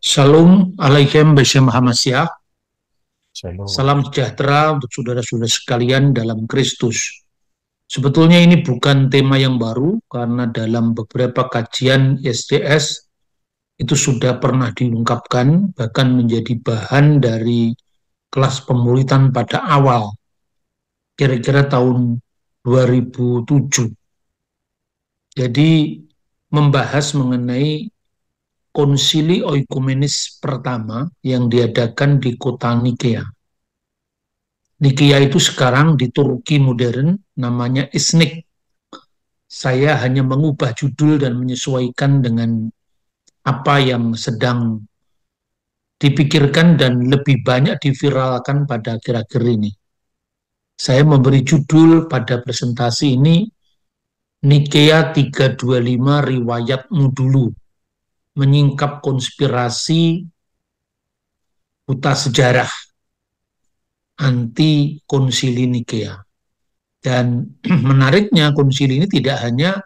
Shalom alaikum Muhammad Salam sejahtera untuk saudara-saudara sekalian dalam Kristus. Sebetulnya ini bukan tema yang baru karena dalam beberapa kajian SDS itu sudah pernah diungkapkan bahkan menjadi bahan dari kelas pemulitan pada awal kira-kira tahun 2007. Jadi membahas mengenai konsili oikumenis pertama yang diadakan di kota Nikea. Nikea itu sekarang di Turki modern namanya Isnik. Saya hanya mengubah judul dan menyesuaikan dengan apa yang sedang dipikirkan dan lebih banyak diviralkan pada akhir-akhir ini. Saya memberi judul pada presentasi ini Nikea 325 riwayat Dulu menyingkap konspirasi buta sejarah anti konsili Nikea. Dan menariknya konsili ini tidak hanya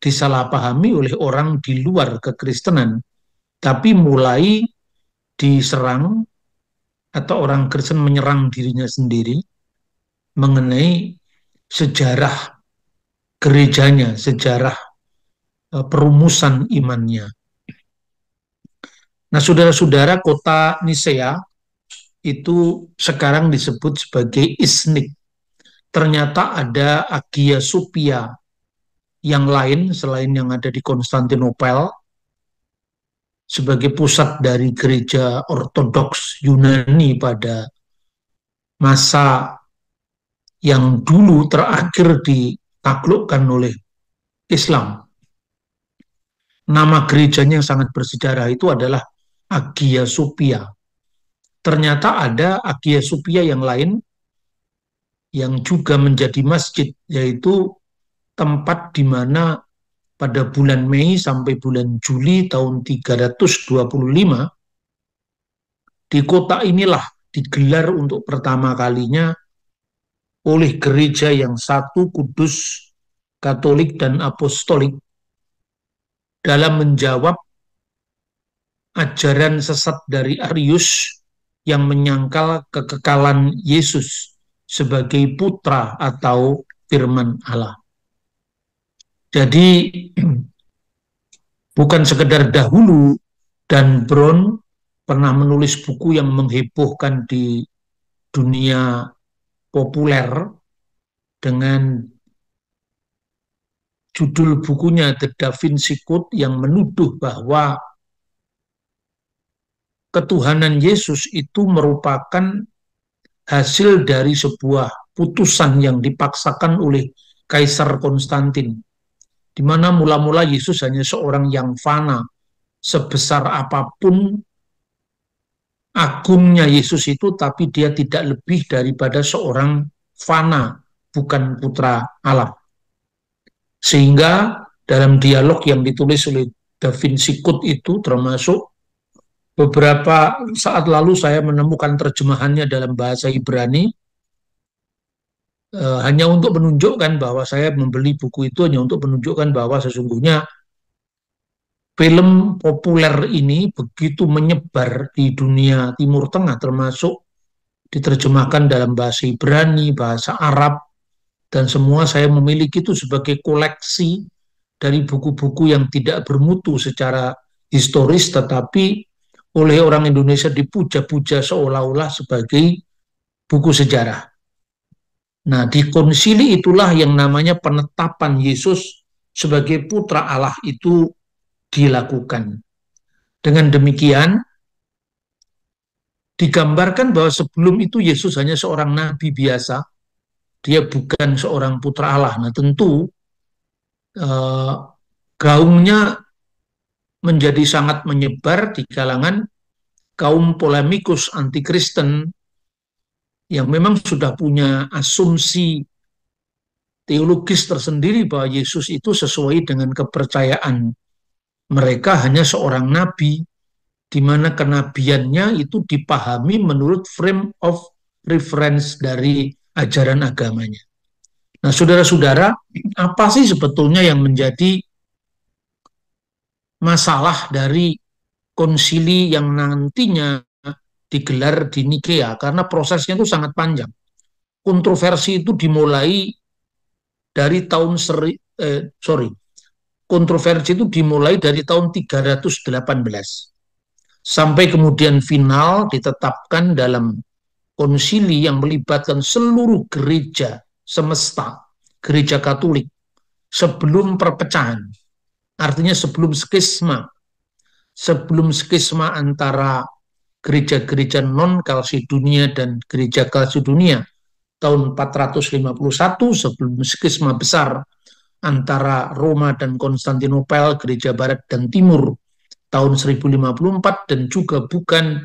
disalahpahami oleh orang di luar kekristenan, tapi mulai diserang atau orang Kristen menyerang dirinya sendiri mengenai sejarah gerejanya, sejarah e, perumusan imannya. Nah, saudara-saudara, kota Nisea itu sekarang disebut sebagai Isnik. Ternyata ada Agia Supia yang lain selain yang ada di Konstantinopel sebagai pusat dari gereja Ortodoks Yunani pada masa yang dulu terakhir ditaklukkan oleh Islam. Nama gerejanya yang sangat bersejarah itu adalah Agia Supia. Ternyata ada Agia Supia yang lain yang juga menjadi masjid, yaitu tempat di mana pada bulan Mei sampai bulan Juli tahun 325, di kota inilah digelar untuk pertama kalinya oleh gereja yang satu kudus, katolik, dan apostolik dalam menjawab ajaran sesat dari Arius yang menyangkal kekekalan Yesus sebagai putra atau firman Allah. Jadi bukan sekedar dahulu dan Brown pernah menulis buku yang menghebohkan di dunia populer dengan judul bukunya The Da Vinci Code yang menuduh bahwa ketuhanan Yesus itu merupakan hasil dari sebuah putusan yang dipaksakan oleh Kaisar Konstantin, di mana mula-mula Yesus hanya seorang yang fana, sebesar apapun agungnya Yesus itu, tapi dia tidak lebih daripada seorang fana, bukan putra alam. Sehingga dalam dialog yang ditulis oleh Da Vinci Code itu termasuk Beberapa saat lalu saya menemukan terjemahannya dalam bahasa Ibrani e, hanya untuk menunjukkan bahwa saya membeli buku itu hanya untuk menunjukkan bahwa sesungguhnya film populer ini begitu menyebar di dunia Timur Tengah termasuk diterjemahkan dalam bahasa Ibrani, bahasa Arab dan semua saya memiliki itu sebagai koleksi dari buku-buku yang tidak bermutu secara historis tetapi oleh orang Indonesia dipuja-puja seolah-olah sebagai buku sejarah. Nah, di konsili itulah yang namanya penetapan Yesus sebagai putra Allah itu dilakukan. Dengan demikian, digambarkan bahwa sebelum itu Yesus hanya seorang nabi biasa, dia bukan seorang putra Allah. Nah, tentu eh, gaungnya menjadi sangat menyebar di kalangan kaum polemikus anti-Kristen yang memang sudah punya asumsi teologis tersendiri bahwa Yesus itu sesuai dengan kepercayaan mereka hanya seorang nabi di mana kenabiannya itu dipahami menurut frame of reference dari ajaran agamanya. Nah, saudara-saudara, apa sih sebetulnya yang menjadi masalah dari konsili yang nantinya digelar di Nikea karena prosesnya itu sangat panjang. Kontroversi itu dimulai dari tahun seri, eh, sorry, kontroversi itu dimulai dari tahun 318 sampai kemudian final ditetapkan dalam konsili yang melibatkan seluruh gereja semesta, gereja Katolik sebelum perpecahan. Artinya sebelum skisma, sebelum skisma antara gereja-gereja non-Kalsidunia dan gereja Kalsidunia tahun 451 sebelum skisma besar antara Roma dan Konstantinopel, gereja barat dan timur tahun 1054 dan juga bukan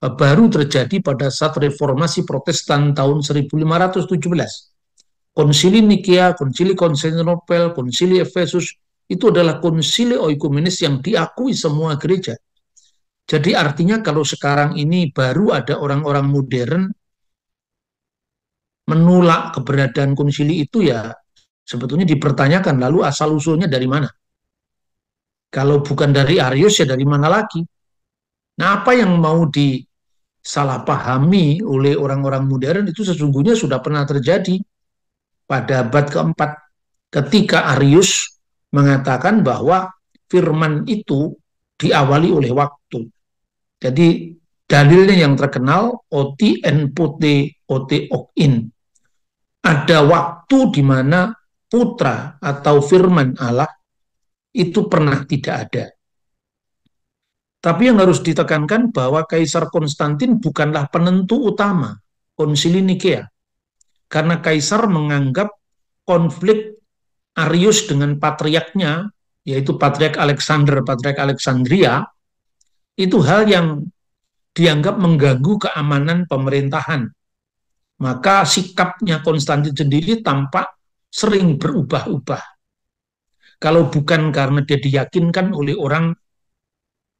eh, baru terjadi pada saat reformasi Protestan tahun 1517. Konsili Nikia, Konsili Konstantinopel, Konsili Efesus, itu adalah konsili oikumenis yang diakui semua gereja. Jadi artinya kalau sekarang ini baru ada orang-orang modern menolak keberadaan konsili itu ya sebetulnya dipertanyakan lalu asal usulnya dari mana? Kalau bukan dari Arius ya dari mana lagi? Nah apa yang mau disalahpahami oleh orang-orang modern itu sesungguhnya sudah pernah terjadi pada abad keempat ketika Arius mengatakan bahwa firman itu diawali oleh waktu. Jadi dalilnya yang terkenal OT en put OT ok in. Ada waktu di mana putra atau firman Allah itu pernah tidak ada. Tapi yang harus ditekankan bahwa Kaisar Konstantin bukanlah penentu utama konsili Nikea. Karena Kaisar menganggap konflik Arius dengan patriaknya, yaitu Patriak Alexander, Patriak Alexandria, itu hal yang dianggap mengganggu keamanan pemerintahan. Maka sikapnya Konstantin sendiri tampak sering berubah-ubah. Kalau bukan karena dia diyakinkan oleh orang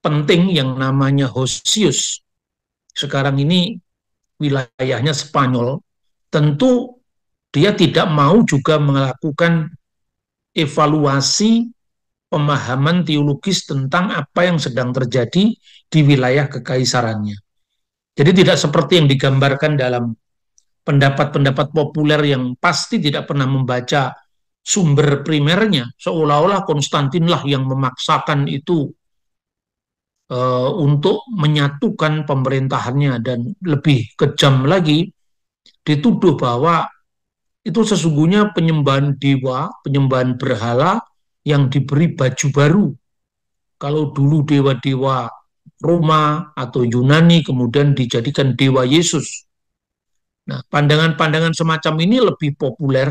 penting yang namanya Hosius, sekarang ini wilayahnya Spanyol, tentu dia tidak mau juga melakukan evaluasi pemahaman teologis tentang apa yang sedang terjadi di wilayah kekaisarannya. Jadi tidak seperti yang digambarkan dalam pendapat-pendapat populer yang pasti tidak pernah membaca sumber primernya, seolah-olah Konstantinlah yang memaksakan itu uh, untuk menyatukan pemerintahannya dan lebih kejam lagi dituduh bahwa itu sesungguhnya penyembahan dewa, penyembahan berhala yang diberi baju baru. Kalau dulu dewa-dewa Roma atau Yunani kemudian dijadikan dewa Yesus. Nah, pandangan-pandangan semacam ini lebih populer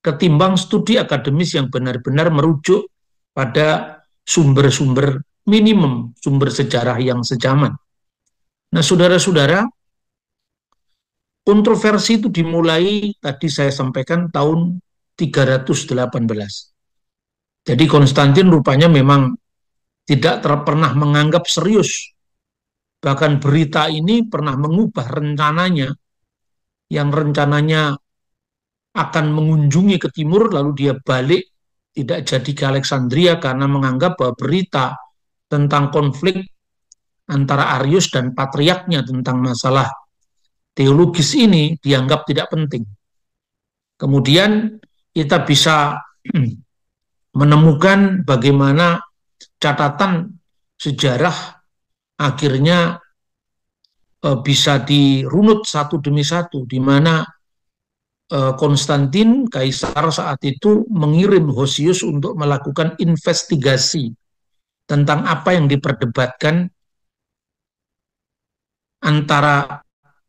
ketimbang studi akademis yang benar-benar merujuk pada sumber-sumber minimum, sumber sejarah yang sejaman. Nah, saudara-saudara, Kontroversi itu dimulai tadi saya sampaikan tahun 318. Jadi Konstantin rupanya memang tidak pernah menganggap serius. Bahkan berita ini pernah mengubah rencananya yang rencananya akan mengunjungi ke timur lalu dia balik tidak jadi ke Alexandria karena menganggap bahwa berita tentang konflik antara Arius dan patriaknya tentang masalah teologis ini dianggap tidak penting. Kemudian kita bisa hmm, menemukan bagaimana catatan sejarah akhirnya eh, bisa dirunut satu demi satu di mana eh, Konstantin kaisar saat itu mengirim Hosius untuk melakukan investigasi tentang apa yang diperdebatkan antara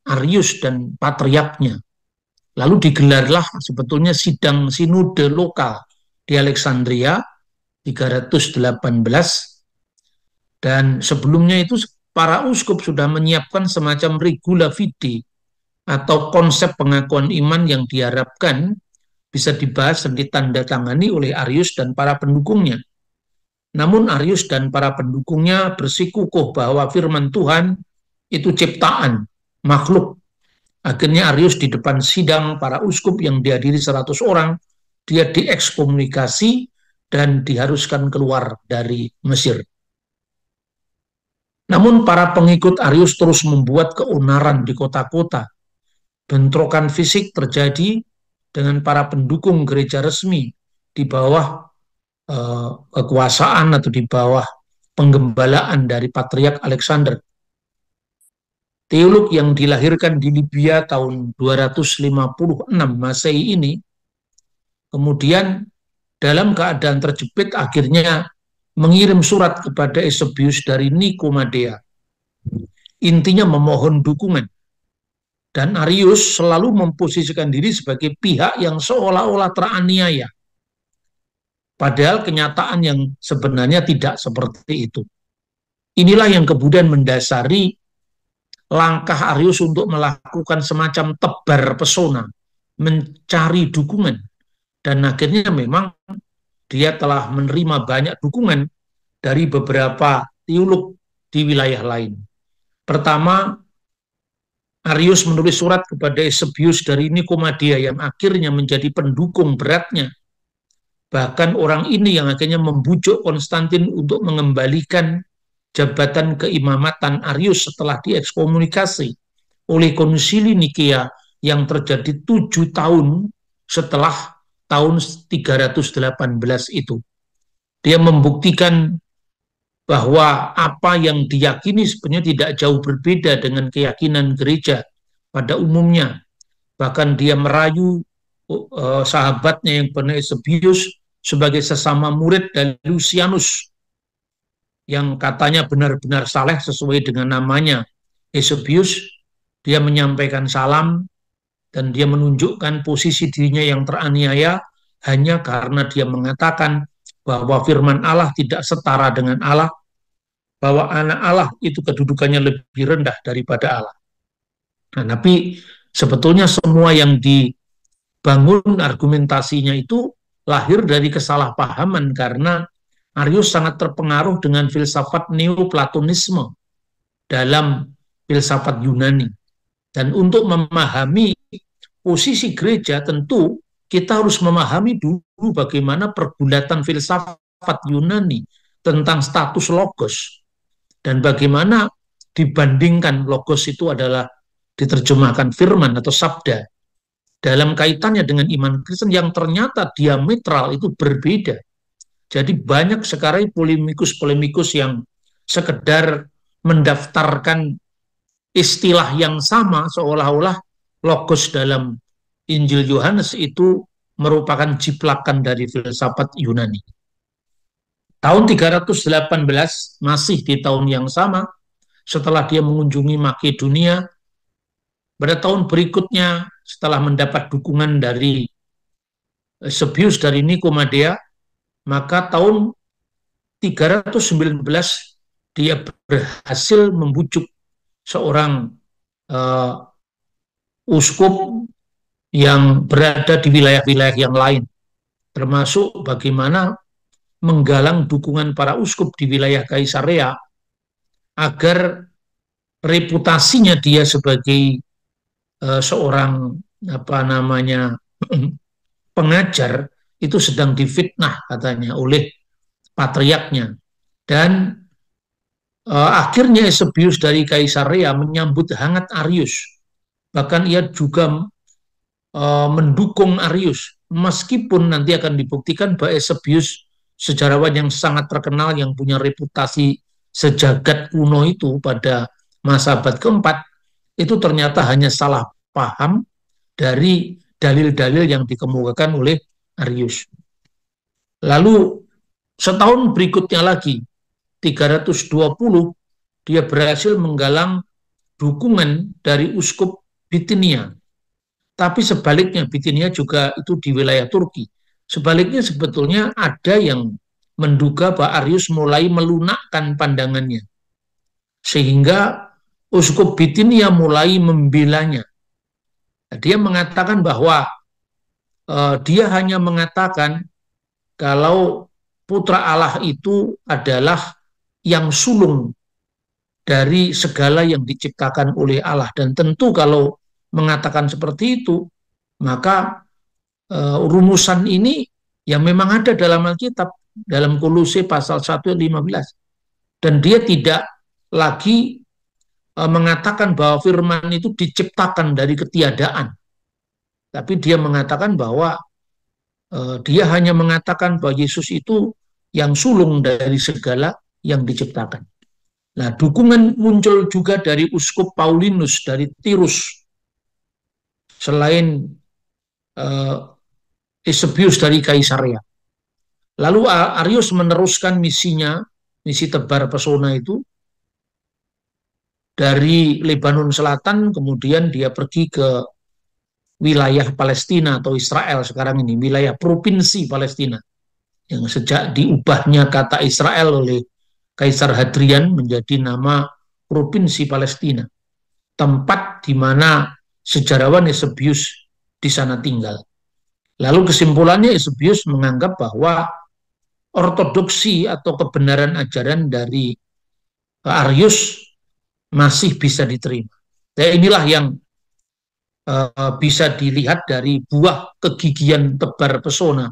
Arius dan patriarknya. Lalu digelarlah sebetulnya sidang sinode lokal di Alexandria 318 dan sebelumnya itu para uskup sudah menyiapkan semacam regula fide atau konsep pengakuan iman yang diharapkan bisa dibahas dan ditandatangani oleh Arius dan para pendukungnya. Namun Arius dan para pendukungnya bersikukuh bahwa firman Tuhan itu ciptaan makhluk. Akhirnya Arius di depan sidang para uskup yang dihadiri 100 orang, dia diekskomunikasi dan diharuskan keluar dari Mesir. Namun para pengikut Arius terus membuat keonaran di kota-kota. Bentrokan fisik terjadi dengan para pendukung gereja resmi di bawah eh, kekuasaan atau di bawah penggembalaan dari Patriark Alexander Teolog yang dilahirkan di Libya tahun 256 Masehi ini, kemudian dalam keadaan terjepit akhirnya mengirim surat kepada Eusebius dari Nicomedia Intinya memohon dukungan. Dan Arius selalu memposisikan diri sebagai pihak yang seolah-olah teraniaya. Padahal kenyataan yang sebenarnya tidak seperti itu. Inilah yang kemudian mendasari langkah Arius untuk melakukan semacam tebar pesona, mencari dukungan. Dan akhirnya memang dia telah menerima banyak dukungan dari beberapa teolog di wilayah lain. Pertama, Arius menulis surat kepada Eusebius dari Nikomadia yang akhirnya menjadi pendukung beratnya. Bahkan orang ini yang akhirnya membujuk Konstantin untuk mengembalikan jabatan keimamatan Arius setelah diekskomunikasi oleh konsili Nikia yang terjadi tujuh tahun setelah tahun 318 itu. Dia membuktikan bahwa apa yang diyakini sebenarnya tidak jauh berbeda dengan keyakinan gereja pada umumnya. Bahkan dia merayu eh, sahabatnya yang bernama sebius sebagai sesama murid dan Lucianus yang katanya benar-benar saleh sesuai dengan namanya Esopius dia menyampaikan salam dan dia menunjukkan posisi dirinya yang teraniaya hanya karena dia mengatakan bahwa firman Allah tidak setara dengan Allah bahwa anak Allah itu kedudukannya lebih rendah daripada Allah. Nah, tapi sebetulnya semua yang dibangun argumentasinya itu lahir dari kesalahpahaman karena Arius sangat terpengaruh dengan filsafat Neoplatonisme dalam filsafat Yunani. Dan untuk memahami posisi gereja tentu kita harus memahami dulu bagaimana pergulatan filsafat Yunani tentang status logos dan bagaimana dibandingkan logos itu adalah diterjemahkan firman atau sabda dalam kaitannya dengan iman Kristen yang ternyata diametral itu berbeda. Jadi banyak sekali polemikus-polemikus yang sekedar mendaftarkan istilah yang sama seolah-olah logos dalam Injil Yohanes itu merupakan ciplakan dari filsafat Yunani. Tahun 318 masih di tahun yang sama setelah dia mengunjungi Makedonia pada tahun berikutnya setelah mendapat dukungan dari Sebius dari Nikomedia, maka tahun 319 dia berhasil membujuk seorang uh, uskup yang berada di wilayah-wilayah yang lain, termasuk bagaimana menggalang dukungan para uskup di wilayah Kaisarea agar reputasinya dia sebagai uh, seorang apa namanya pengajar itu sedang difitnah katanya oleh patriaknya dan uh, akhirnya Eusebius dari Kaisaria menyambut hangat Arius bahkan ia juga uh, mendukung Arius meskipun nanti akan dibuktikan bahwa Eusebius sejarawan yang sangat terkenal yang punya reputasi sejagat kuno itu pada masa abad keempat itu ternyata hanya salah paham dari dalil-dalil yang dikemukakan oleh Arius. Lalu setahun berikutnya lagi 320 dia berhasil menggalang dukungan dari uskup Bitinia. Tapi sebaliknya Bitinia juga itu di wilayah Turki. Sebaliknya sebetulnya ada yang menduga bahwa Arius mulai melunakkan pandangannya. Sehingga uskup Bitinia mulai membelanya. Dia mengatakan bahwa uh, dia hanya mengatakan kalau putra Allah itu adalah yang sulung dari segala yang diciptakan oleh Allah dan tentu kalau mengatakan seperti itu maka e, rumusan ini yang memang ada dalam Alkitab dalam Kolose pasal 1 15 dan dia tidak lagi e, mengatakan bahwa firman itu diciptakan dari ketiadaan tapi dia mengatakan bahwa eh, dia hanya mengatakan bahwa Yesus itu yang sulung dari segala yang diciptakan. Nah, dukungan muncul juga dari Uskup Paulinus dari Tirus. Selain eh, dari Kaisaria. Lalu Arius meneruskan misinya, misi tebar pesona itu dari Lebanon Selatan, kemudian dia pergi ke wilayah Palestina atau Israel sekarang ini, wilayah provinsi Palestina yang sejak diubahnya kata Israel oleh Kaisar Hadrian menjadi nama provinsi Palestina, tempat di mana sejarawan Eusebius di sana tinggal. Lalu kesimpulannya Eusebius menganggap bahwa ortodoksi atau kebenaran ajaran dari Arius masih bisa diterima. Ya inilah yang uh, bisa dilihat dari buah kegigian tebar pesona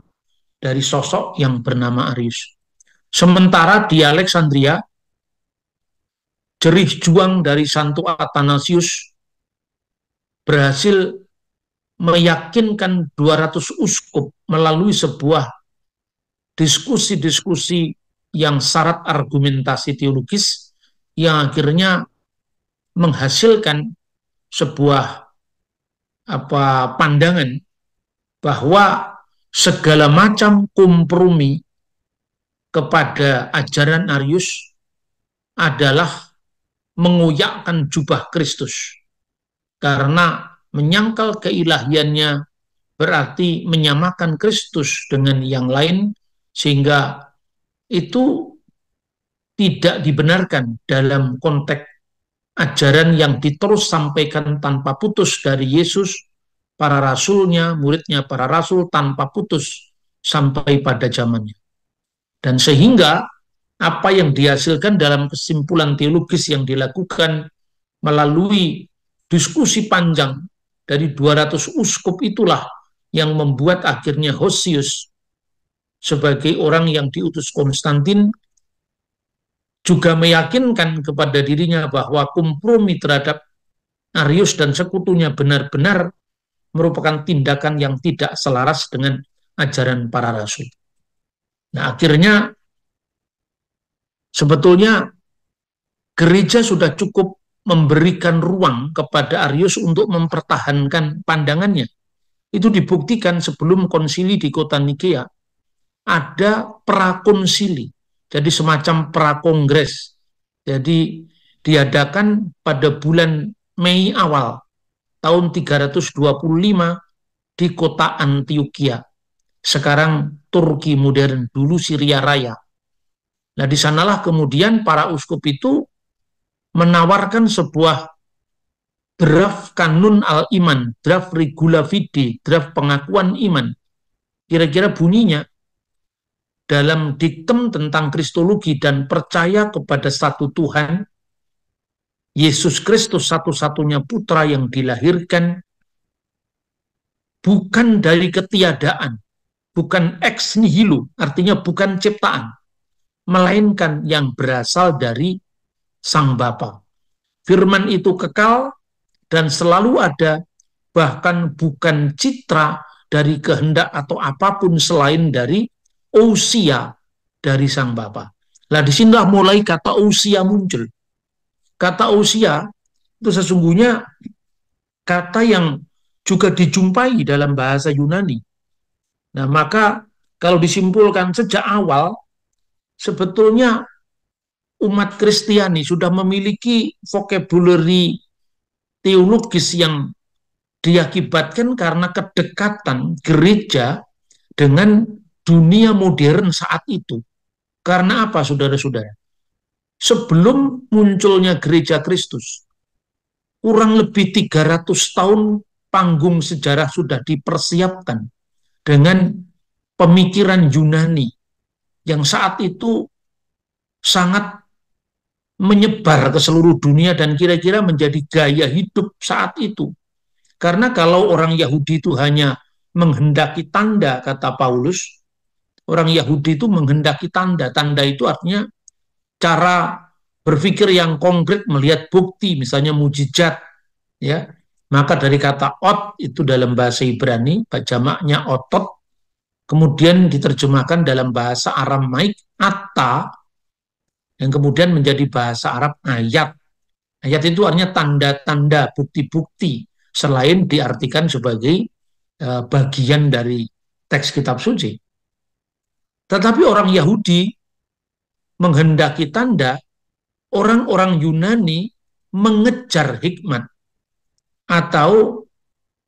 dari sosok yang bernama Arius. Sementara di Alexandria, jerih juang dari Santo Athanasius berhasil meyakinkan 200 uskup melalui sebuah diskusi-diskusi yang syarat argumentasi teologis yang akhirnya menghasilkan sebuah apa pandangan bahwa segala macam kompromi kepada ajaran Arius adalah menguyakkan jubah Kristus. Karena menyangkal keilahiannya berarti menyamakan Kristus dengan yang lain sehingga itu tidak dibenarkan dalam konteks ajaran yang diterus sampaikan tanpa putus dari Yesus, para rasulnya, muridnya para rasul tanpa putus sampai pada zamannya. Dan sehingga apa yang dihasilkan dalam kesimpulan teologis yang dilakukan melalui diskusi panjang dari 200 uskup itulah yang membuat akhirnya Hosius sebagai orang yang diutus Konstantin juga meyakinkan kepada dirinya bahwa kompromi terhadap Arius dan sekutunya benar-benar merupakan tindakan yang tidak selaras dengan ajaran para rasul. Nah, akhirnya sebetulnya gereja sudah cukup memberikan ruang kepada Arius untuk mempertahankan pandangannya. Itu dibuktikan sebelum konsili di kota Nikea ada prakonsili jadi semacam prakongres. Jadi diadakan pada bulan Mei awal tahun 325 di kota Antioquia. Sekarang Turki modern, dulu Syria Raya. Nah, di sanalah kemudian para uskup itu menawarkan sebuah draft kanun al-iman, draft regula fide, draft pengakuan iman. Kira-kira bunyinya, dalam diktum tentang kristologi dan percaya kepada satu Tuhan, Yesus Kristus satu-satunya putra yang dilahirkan bukan dari ketiadaan, bukan ex nihilo, artinya bukan ciptaan, melainkan yang berasal dari Sang Bapa. Firman itu kekal dan selalu ada, bahkan bukan citra dari kehendak atau apapun selain dari usia dari sang Bapa. Nah, disinilah mulai kata usia muncul. Kata usia itu sesungguhnya kata yang juga dijumpai dalam bahasa Yunani. Nah, maka kalau disimpulkan sejak awal, sebetulnya umat Kristiani sudah memiliki vocabulary teologis yang diakibatkan karena kedekatan gereja dengan dunia modern saat itu. Karena apa saudara-saudara? Sebelum munculnya gereja Kristus, kurang lebih 300 tahun panggung sejarah sudah dipersiapkan dengan pemikiran Yunani yang saat itu sangat menyebar ke seluruh dunia dan kira-kira menjadi gaya hidup saat itu. Karena kalau orang Yahudi itu hanya menghendaki tanda, kata Paulus, orang Yahudi itu menghendaki tanda. Tanda itu artinya cara berpikir yang konkret melihat bukti, misalnya mujizat, ya. Maka dari kata ot itu dalam bahasa Ibrani, jamaknya otot, kemudian diterjemahkan dalam bahasa maik atta, yang kemudian menjadi bahasa Arab ayat. Ayat itu artinya tanda-tanda, bukti-bukti, selain diartikan sebagai eh, bagian dari teks kitab suci. Tetapi orang Yahudi menghendaki tanda, orang-orang Yunani mengejar hikmat atau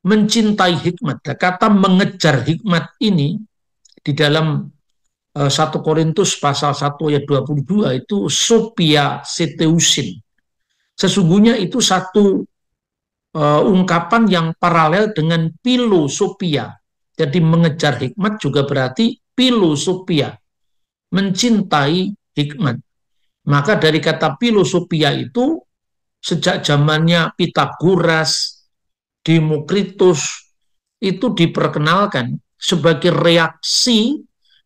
mencintai hikmat. Nah, kata mengejar hikmat ini di dalam 1 eh, Korintus pasal 1 ayat 22 itu sopia seteusin. Sesungguhnya itu satu uh, ungkapan yang paralel dengan pilosopia. Jadi mengejar hikmat juga berarti filosofia, mencintai hikmat. Maka dari kata filosofia itu sejak zamannya Pitagoras, Demokritus itu diperkenalkan sebagai reaksi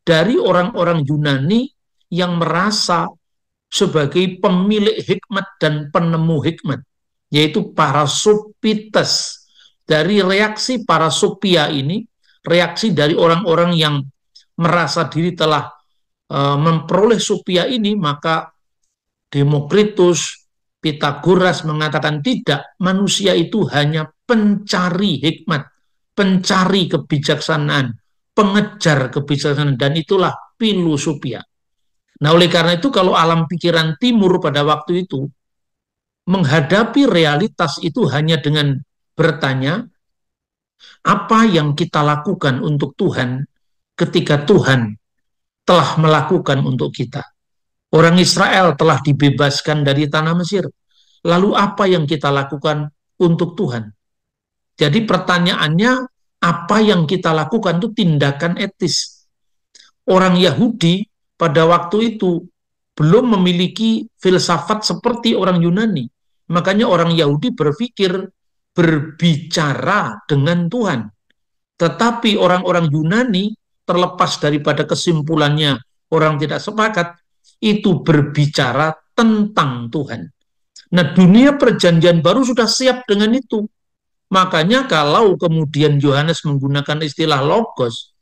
dari orang-orang Yunani yang merasa sebagai pemilik hikmat dan penemu hikmat, yaitu para supites. Dari reaksi para supia ini, reaksi dari orang-orang yang merasa diri telah e, memperoleh supia ini, maka Demokritus, Pitagoras mengatakan tidak, manusia itu hanya pencari hikmat, pencari kebijaksanaan, pengejar kebijaksanaan, dan itulah filosofia. Nah, oleh karena itu kalau alam pikiran timur pada waktu itu menghadapi realitas itu hanya dengan bertanya apa yang kita lakukan untuk Tuhan ketika Tuhan telah melakukan untuk kita. Orang Israel telah dibebaskan dari tanah Mesir. Lalu apa yang kita lakukan untuk Tuhan? Jadi pertanyaannya, apa yang kita lakukan itu tindakan etis. Orang Yahudi pada waktu itu belum memiliki filsafat seperti orang Yunani. Makanya orang Yahudi berpikir berbicara dengan Tuhan. Tetapi orang-orang Yunani terlepas daripada kesimpulannya orang tidak sepakat, itu berbicara tentang Tuhan. Nah, dunia perjanjian baru sudah siap dengan itu. Makanya kalau kemudian Yohanes menggunakan istilah logos,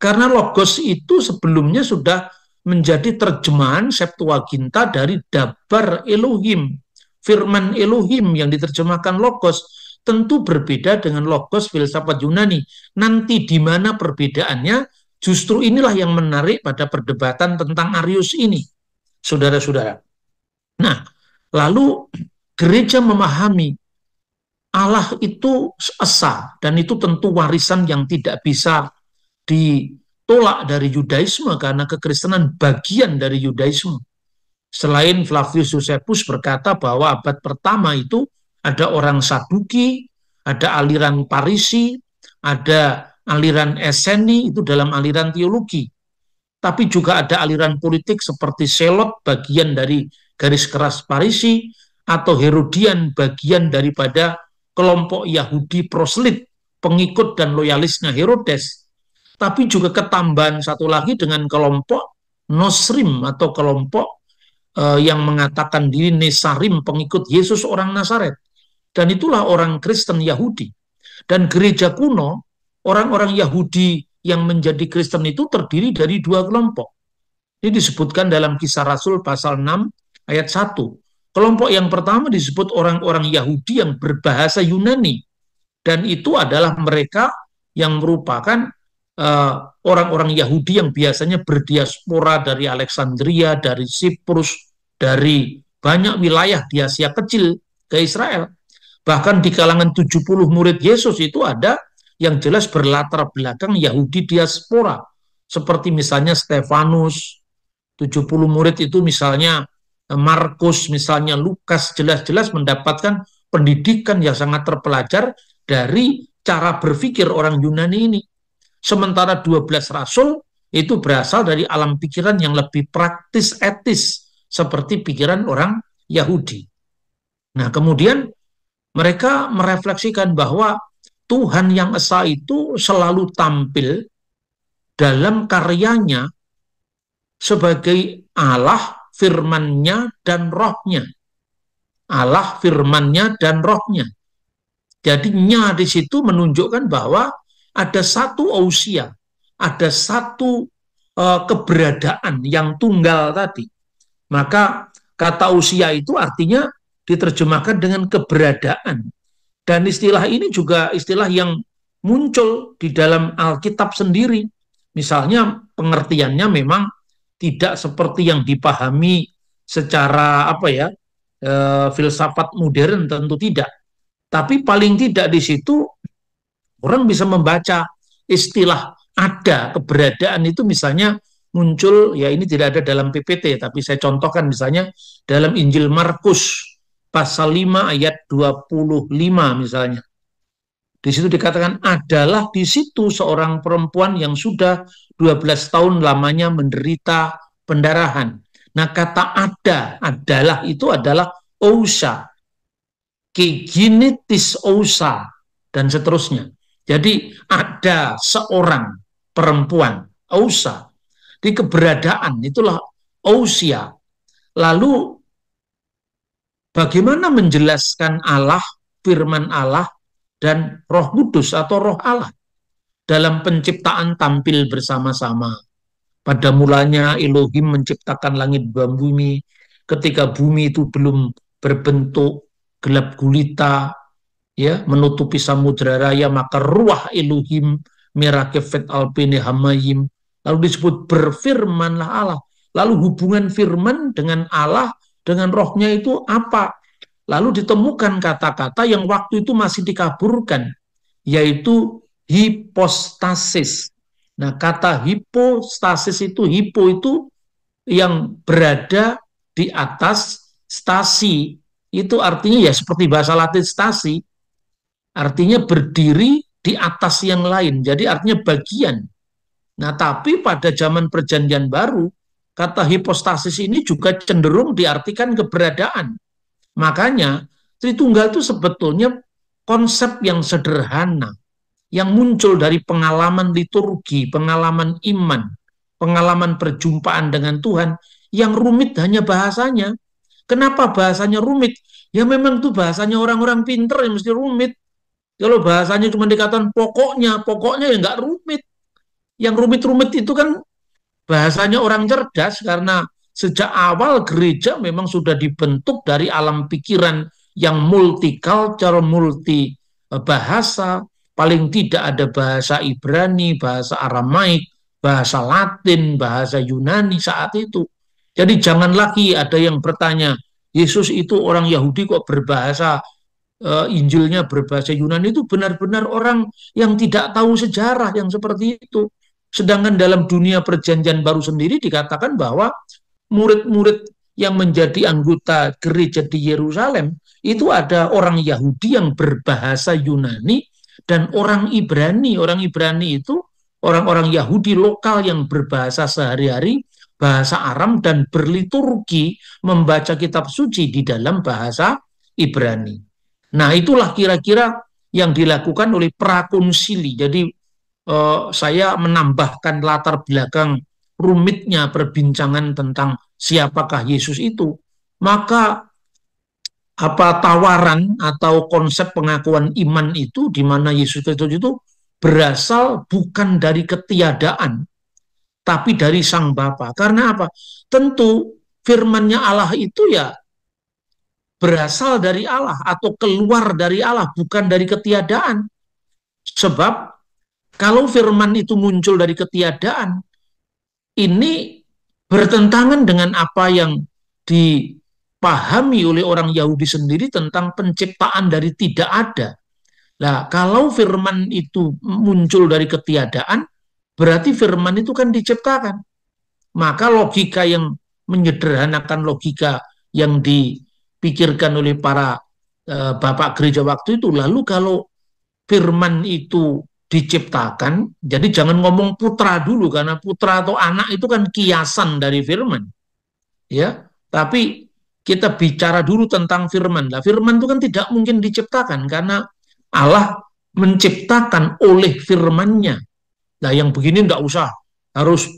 karena logos itu sebelumnya sudah menjadi terjemahan Septuaginta dari dabar Elohim, firman Elohim yang diterjemahkan logos tentu berbeda dengan logos filsafat Yunani. Nanti di mana perbedaannya? Justru inilah yang menarik pada perdebatan tentang Arius ini, saudara-saudara. Nah, lalu gereja memahami Allah itu esa dan itu tentu warisan yang tidak bisa ditolak dari Yudaisme karena kekristenan bagian dari Yudaisme. Selain Flavius Josephus berkata bahwa abad pertama itu ada orang Saduki, ada aliran Parisi, ada aliran eseni itu dalam aliran teologi. Tapi juga ada aliran politik seperti Selot bagian dari garis keras Parisi atau Herodian bagian daripada kelompok Yahudi proselit pengikut dan loyalisnya Herodes. Tapi juga ketambahan satu lagi dengan kelompok Nosrim atau kelompok eh, yang mengatakan diri Nesarim pengikut Yesus orang Nazaret. Dan itulah orang Kristen Yahudi. Dan gereja kuno orang-orang Yahudi yang menjadi Kristen itu terdiri dari dua kelompok. Ini disebutkan dalam kisah Rasul pasal 6 ayat 1. Kelompok yang pertama disebut orang-orang Yahudi yang berbahasa Yunani. Dan itu adalah mereka yang merupakan eh, orang-orang uh, Yahudi yang biasanya berdiaspora dari Alexandria, dari Siprus, dari banyak wilayah di Asia kecil ke Israel. Bahkan di kalangan 70 murid Yesus itu ada yang jelas berlatar belakang Yahudi diaspora. Seperti misalnya Stefanus, 70 murid itu misalnya eh, Markus, misalnya Lukas, jelas-jelas mendapatkan pendidikan yang sangat terpelajar dari cara berpikir orang Yunani ini. Sementara 12 rasul itu berasal dari alam pikiran yang lebih praktis etis seperti pikiran orang Yahudi. Nah, kemudian mereka merefleksikan bahwa Tuhan yang Esa itu selalu tampil dalam karyanya sebagai Allah firmannya dan rohnya. Allah firmannya dan rohnya. Jadi nya di situ menunjukkan bahwa ada satu ausia, ada satu uh, keberadaan yang tunggal tadi. Maka kata usia itu artinya diterjemahkan dengan keberadaan. Dan istilah ini juga istilah yang muncul di dalam Alkitab sendiri. Misalnya pengertiannya memang tidak seperti yang dipahami secara apa ya e, filsafat modern tentu tidak. Tapi paling tidak di situ orang bisa membaca istilah ada keberadaan itu misalnya muncul ya ini tidak ada dalam PPT tapi saya contohkan misalnya dalam Injil Markus pasal 5 ayat 25 misalnya. Di situ dikatakan adalah di situ seorang perempuan yang sudah 12 tahun lamanya menderita pendarahan. Nah kata ada, adalah itu adalah ousa, keginitis ousa, dan seterusnya. Jadi ada seorang perempuan, ousa, di keberadaan itulah ousia. Lalu Bagaimana menjelaskan Allah, firman Allah, dan roh kudus atau roh Allah dalam penciptaan tampil bersama-sama. Pada mulanya Elohim menciptakan langit dan bumi, ketika bumi itu belum berbentuk gelap gulita, ya menutupi samudra raya, maka ruah Elohim mirakefet alpine hamayim, lalu disebut berfirmanlah Allah. Lalu hubungan firman dengan Allah dengan rohnya itu apa? Lalu ditemukan kata-kata yang waktu itu masih dikaburkan, yaitu hipostasis. Nah, kata hipostasis itu, hipo itu yang berada di atas stasi. Itu artinya ya seperti bahasa latin stasi, artinya berdiri di atas yang lain. Jadi artinya bagian. Nah, tapi pada zaman perjanjian baru, kata hipostasis ini juga cenderung diartikan keberadaan. Makanya Tritunggal itu sebetulnya konsep yang sederhana yang muncul dari pengalaman liturgi, pengalaman iman, pengalaman perjumpaan dengan Tuhan yang rumit hanya bahasanya. Kenapa bahasanya rumit? Ya memang itu bahasanya orang-orang pinter yang mesti rumit. Kalau bahasanya cuma dikatakan pokoknya, pokoknya ya nggak rumit. Yang rumit-rumit itu kan Bahasanya orang cerdas karena sejak awal gereja memang sudah dibentuk dari alam pikiran yang multicultural, multi bahasa, paling tidak ada bahasa Ibrani, bahasa Aramaik, bahasa Latin, bahasa Yunani saat itu. Jadi jangan lagi ada yang bertanya, Yesus itu orang Yahudi kok berbahasa uh, Injilnya berbahasa Yunani itu benar-benar orang yang tidak tahu sejarah yang seperti itu. Sedangkan dalam dunia perjanjian baru sendiri dikatakan bahwa murid-murid yang menjadi anggota gereja di Yerusalem itu ada orang Yahudi yang berbahasa Yunani dan orang Ibrani. Orang Ibrani itu orang-orang Yahudi lokal yang berbahasa sehari-hari bahasa Aram dan berliturgi membaca kitab suci di dalam bahasa Ibrani. Nah, itulah kira-kira yang dilakukan oleh prakonsili. Jadi eh, saya menambahkan latar belakang rumitnya perbincangan tentang siapakah Yesus itu, maka apa tawaran atau konsep pengakuan iman itu di mana Yesus Kristus itu berasal bukan dari ketiadaan tapi dari Sang Bapa. Karena apa? Tentu firmannya Allah itu ya berasal dari Allah atau keluar dari Allah bukan dari ketiadaan. Sebab kalau firman itu muncul dari ketiadaan, ini bertentangan dengan apa yang dipahami oleh orang Yahudi sendiri tentang penciptaan dari tidak ada. Nah, kalau firman itu muncul dari ketiadaan, berarti firman itu kan diciptakan. Maka logika yang menyederhanakan logika yang dipikirkan oleh para e, bapak gereja waktu itu, lalu kalau firman itu diciptakan. Jadi jangan ngomong putra dulu karena putra atau anak itu kan kiasan dari firman. Ya, tapi kita bicara dulu tentang firman. Lah firman itu kan tidak mungkin diciptakan karena Allah menciptakan oleh firman-Nya. Nah, yang begini enggak usah harus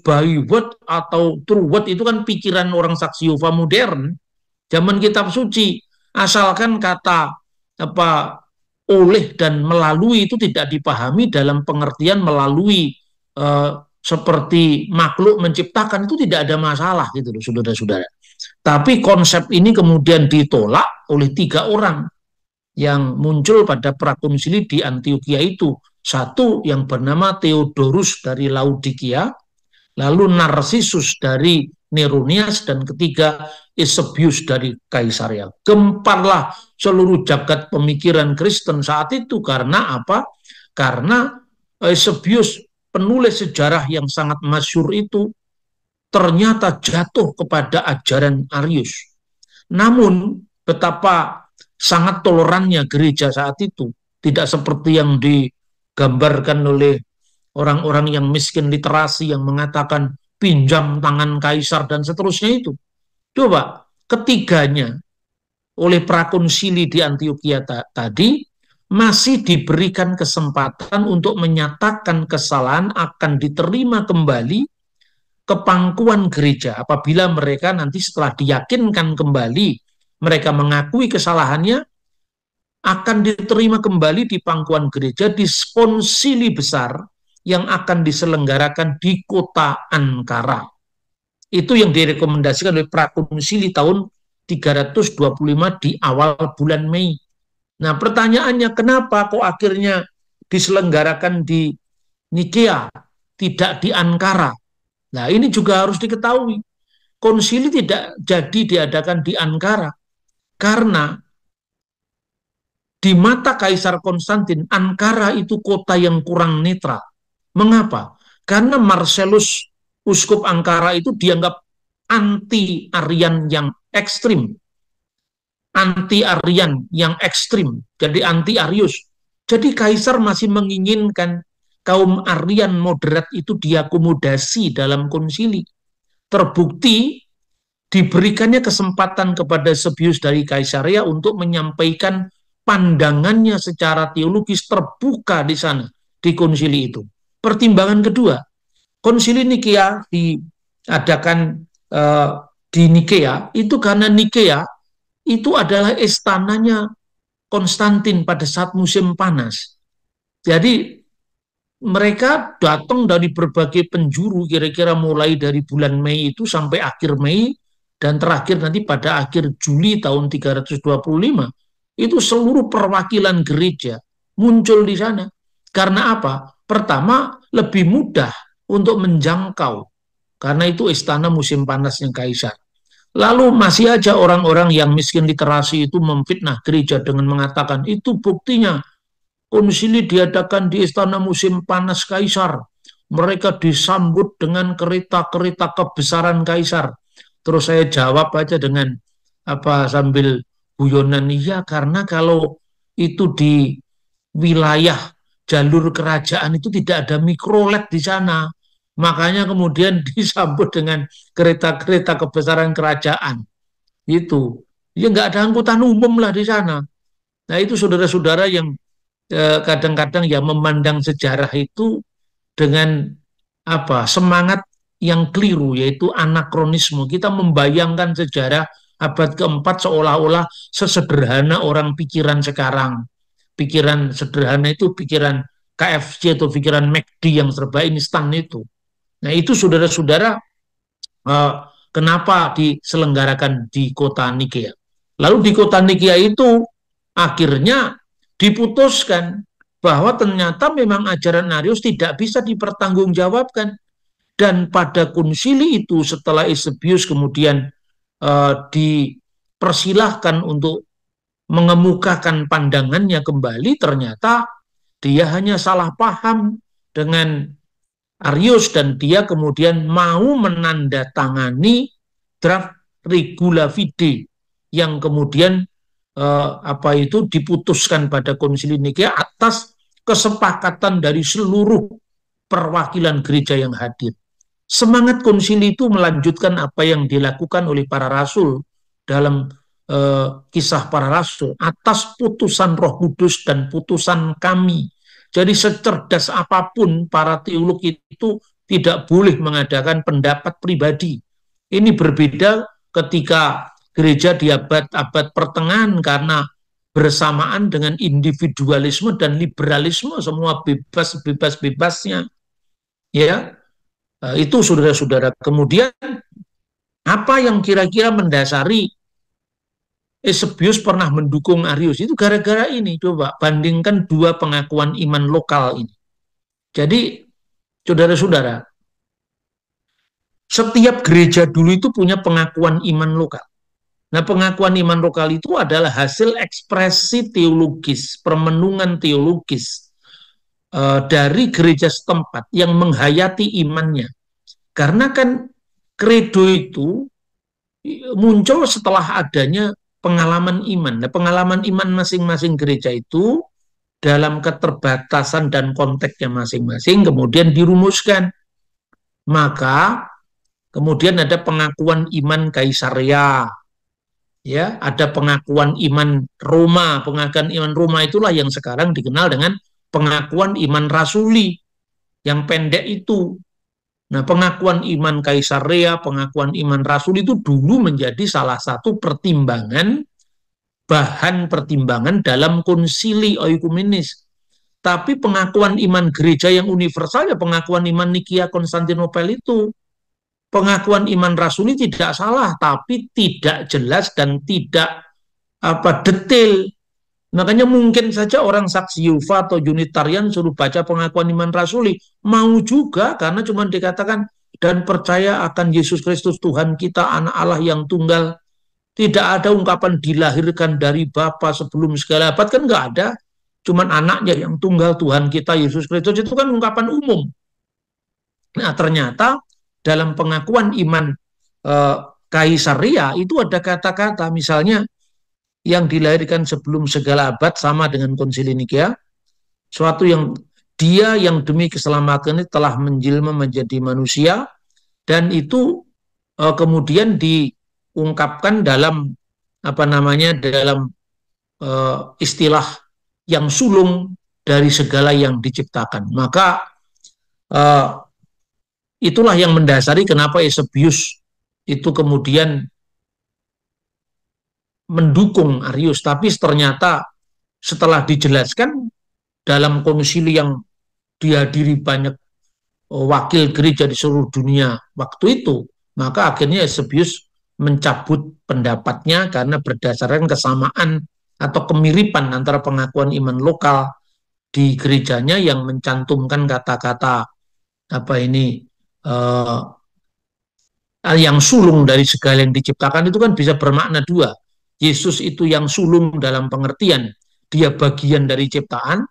word atau word itu kan pikiran orang saksi Yehova modern. Zaman kitab suci asalkan kata apa oleh dan melalui itu tidak dipahami dalam pengertian melalui e, seperti makhluk menciptakan itu tidak ada masalah gitu loh saudara-saudara. Tapi konsep ini kemudian ditolak oleh tiga orang yang muncul pada prakonsili di Antioquia itu. Satu yang bernama Theodorus dari Laodikia, lalu Narsisus dari Neronias dan ketiga Isebius dari Kaisaria. Gemparlah seluruh jagat pemikiran Kristen saat itu karena apa? Karena eh, Isebius penulis sejarah yang sangat masyur itu ternyata jatuh kepada ajaran Arius. Namun betapa sangat tolerannya gereja saat itu, tidak seperti yang digambarkan oleh orang-orang yang miskin literasi yang mengatakan pinjam tangan kaisar dan seterusnya itu. Coba ketiganya oleh prakonsili di Antioquia ta tadi masih diberikan kesempatan untuk menyatakan kesalahan akan diterima kembali ke pangkuan gereja apabila mereka nanti setelah diyakinkan kembali mereka mengakui kesalahannya akan diterima kembali di pangkuan gereja di sponsili besar yang akan diselenggarakan di kota Ankara. Itu yang direkomendasikan oleh Prakonsili tahun 325 di awal bulan Mei. Nah pertanyaannya kenapa kok akhirnya diselenggarakan di Nikea, tidak di Ankara? Nah ini juga harus diketahui. Konsili tidak jadi diadakan di Ankara karena di mata Kaisar Konstantin, Ankara itu kota yang kurang netral. Mengapa? Karena Marcellus Uskup Angkara itu dianggap anti arian yang ekstrim. anti arian yang ekstrim. Jadi anti-Arius. Jadi Kaisar masih menginginkan kaum Aryan moderat itu diakomodasi dalam konsili. Terbukti diberikannya kesempatan kepada Sebius dari Kaisaria untuk menyampaikan pandangannya secara teologis terbuka di sana, di konsili itu pertimbangan kedua, konsili Nikea diadakan uh, di Nikea itu karena Nikea itu adalah istananya Konstantin pada saat musim panas. Jadi mereka datang dari berbagai penjuru kira-kira mulai dari bulan Mei itu sampai akhir Mei dan terakhir nanti pada akhir Juli tahun 325 itu seluruh perwakilan gereja muncul di sana. Karena apa? Pertama, lebih mudah untuk menjangkau karena itu istana musim panasnya kaisar. Lalu masih aja orang-orang yang miskin literasi itu memfitnah gereja dengan mengatakan itu buktinya konsili diadakan di istana musim panas kaisar. Mereka disambut dengan kereta-kereta kebesaran kaisar. Terus saya jawab aja dengan apa sambil guyonan iya karena kalau itu di wilayah jalur kerajaan itu tidak ada mikrolet di sana. Makanya kemudian disambut dengan kereta-kereta kebesaran kerajaan. Itu. Ya nggak ada angkutan umum lah di sana. Nah itu saudara-saudara yang eh, kadang-kadang eh, ya memandang sejarah itu dengan apa semangat yang keliru yaitu anakronisme. Kita membayangkan sejarah abad keempat seolah-olah sesederhana orang pikiran sekarang pikiran sederhana itu pikiran KFC atau pikiran McD yang serba instan itu. Nah itu saudara-saudara eh, kenapa diselenggarakan di kota Nikea. Lalu di kota Nikea itu akhirnya diputuskan bahwa ternyata memang ajaran Arius tidak bisa dipertanggungjawabkan. Dan pada konsili itu setelah Isebius kemudian eh, dipersilahkan untuk mengemukakan pandangannya kembali ternyata dia hanya salah paham dengan Arius dan dia kemudian mau menandatangani draft regula fide yang kemudian eh, apa itu diputuskan pada konsili Nikea ya, atas kesepakatan dari seluruh perwakilan gereja yang hadir. Semangat konsili itu melanjutkan apa yang dilakukan oleh para rasul dalam e, kisah para rasul atas putusan Roh Kudus dan putusan kami. Jadi secerdas apapun para teolog itu tidak boleh mengadakan pendapat pribadi. Ini berbeda ketika gereja di abad abad pertengahan karena bersamaan dengan individualisme dan liberalisme semua bebas bebas bebasnya ya eh, itu saudara-saudara kemudian apa yang kira-kira mendasari Esebius pernah mendukung Arius itu gara-gara ini. Coba bandingkan dua pengakuan iman lokal ini. Jadi, saudara-saudara, setiap gereja dulu itu punya pengakuan iman lokal. Nah, pengakuan iman lokal itu adalah hasil ekspresi teologis, permenungan teologis e, dari gereja setempat yang menghayati imannya. Karena kan kredo itu eh, muncul setelah adanya pengalaman iman. Nah, pengalaman iman masing-masing gereja itu dalam keterbatasan dan konteksnya masing-masing kemudian dirumuskan. Maka kemudian ada pengakuan iman Kaisaria. Ya, ada pengakuan iman Roma. Pengakuan iman Roma itulah yang sekarang dikenal dengan pengakuan iman rasuli yang pendek itu Nah, pengakuan iman Kaisarea, pengakuan iman Rasul itu dulu menjadi salah satu pertimbangan, bahan pertimbangan dalam konsili oikumenis. Tapi pengakuan iman gereja yang universal ya pengakuan iman Nikia Konstantinopel itu. Pengakuan iman rasuli tidak salah, tapi tidak jelas dan tidak apa detail Makanya mungkin saja orang saksi Yufa atau Unitarian suruh baca pengakuan iman rasuli. Mau juga karena cuma dikatakan dan percaya akan Yesus Kristus Tuhan kita anak Allah yang tunggal. Tidak ada ungkapan dilahirkan dari Bapa sebelum segala abad kan nggak ada. Cuman anaknya yang tunggal Tuhan kita Yesus Kristus itu kan ungkapan umum. Nah ternyata dalam pengakuan iman eh, Kaisaria itu ada kata-kata misalnya yang dilahirkan sebelum segala abad sama dengan konsili Nikea, ya. suatu yang dia yang demi keselamatan ini telah menjelma menjadi manusia dan itu e, kemudian diungkapkan dalam apa namanya dalam e, istilah yang sulung dari segala yang diciptakan. Maka e, itulah yang mendasari kenapa Eusebius itu kemudian mendukung Arius, tapi ternyata setelah dijelaskan dalam konsili yang dihadiri banyak eh, wakil gereja di seluruh dunia waktu itu, maka akhirnya Eusebius mencabut pendapatnya karena berdasarkan kesamaan atau kemiripan antara pengakuan iman lokal di gerejanya yang mencantumkan kata-kata apa ini eh, yang sulung dari segala yang diciptakan itu kan bisa bermakna dua Yesus itu yang sulung dalam pengertian dia bagian dari ciptaan,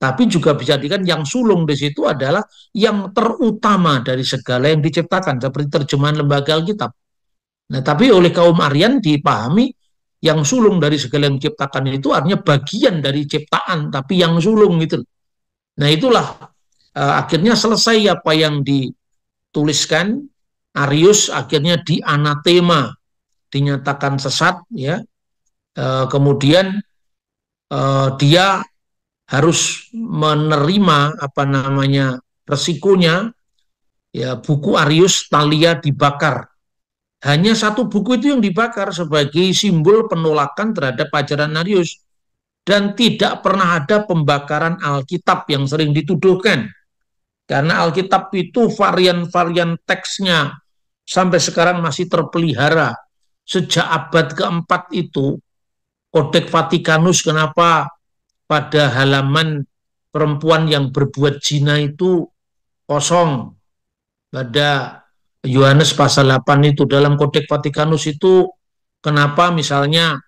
tapi juga bisa dikatakan yang sulung di situ adalah yang terutama dari segala yang diciptakan seperti terjemahan lembaga Alkitab. Nah, tapi oleh kaum Aryan dipahami yang sulung dari segala yang diciptakan itu artinya bagian dari ciptaan tapi yang sulung gitu. Nah, itulah uh, akhirnya selesai apa yang dituliskan Arius akhirnya dianatema dinyatakan sesat ya Eh, kemudian eh, dia harus menerima apa namanya resikonya ya buku Arius Talia dibakar. Hanya satu buku itu yang dibakar sebagai simbol penolakan terhadap ajaran Arius dan tidak pernah ada pembakaran Alkitab yang sering dituduhkan. Karena Alkitab itu varian-varian teksnya sampai sekarang masih terpelihara. Sejak abad keempat itu Kodek Vatikanus kenapa pada halaman perempuan yang berbuat zina itu kosong pada Yohanes pasal 8 itu dalam Kodek Vatikanus itu kenapa misalnya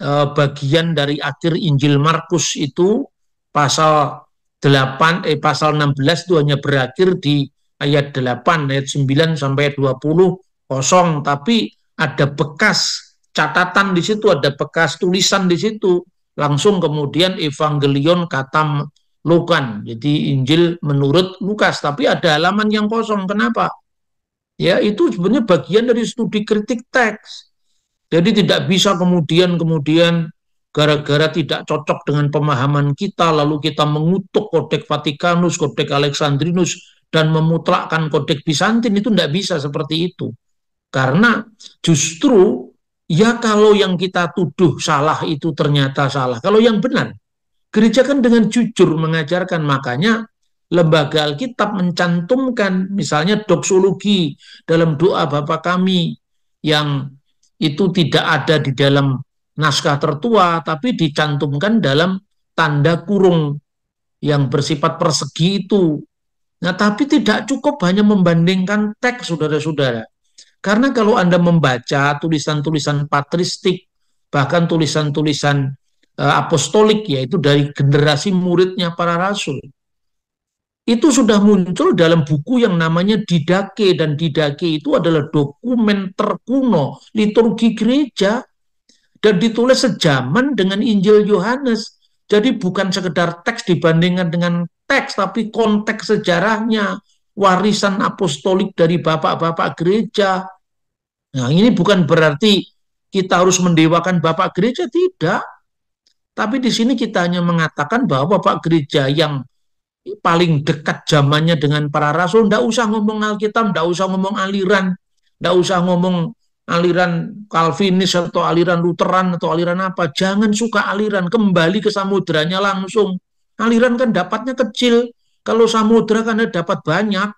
eh, bagian dari akhir Injil Markus itu pasal 8 eh pasal 16 itu hanya berakhir di ayat 8 ayat 9 sampai 20 kosong tapi ada bekas catatan di situ, ada bekas tulisan di situ. Langsung kemudian Evangelion kata Lukan. Jadi Injil menurut Lukas, tapi ada halaman yang kosong. Kenapa? Ya, itu sebenarnya bagian dari studi kritik teks. Jadi tidak bisa kemudian kemudian gara-gara tidak cocok dengan pemahaman kita lalu kita mengutuk kodek Vatikanus, kodek Alexandrinus dan memutlakkan kodek Bizantin itu tidak bisa seperti itu. Karena justru Ya kalau yang kita tuduh salah itu ternyata salah. Kalau yang benar, gereja kan dengan jujur mengajarkan. Makanya lembaga Alkitab mencantumkan misalnya doksologi dalam doa Bapa kami yang itu tidak ada di dalam naskah tertua tapi dicantumkan dalam tanda kurung yang bersifat persegi itu. Nah, tapi tidak cukup hanya membandingkan teks saudara-saudara. Karena kalau Anda membaca tulisan-tulisan patristik, bahkan tulisan-tulisan uh, apostolik, yaitu dari generasi muridnya para rasul, itu sudah muncul dalam buku yang namanya Didake, dan Didake itu adalah dokumen terkuno liturgi gereja, dan ditulis sejaman dengan Injil Yohanes. Jadi bukan sekedar teks dibandingkan dengan teks, tapi konteks sejarahnya, warisan apostolik dari bapak-bapak gereja. Nah, ini bukan berarti kita harus mendewakan bapak gereja, tidak. Tapi di sini kita hanya mengatakan bahwa bapak gereja yang paling dekat zamannya dengan para rasul, tidak usah ngomong Alkitab, tidak usah ngomong aliran, tidak usah ngomong aliran Calvinis atau aliran Lutheran atau aliran apa. Jangan suka aliran, kembali ke samudranya langsung. Aliran kan dapatnya kecil, kalau samudra karena dapat banyak.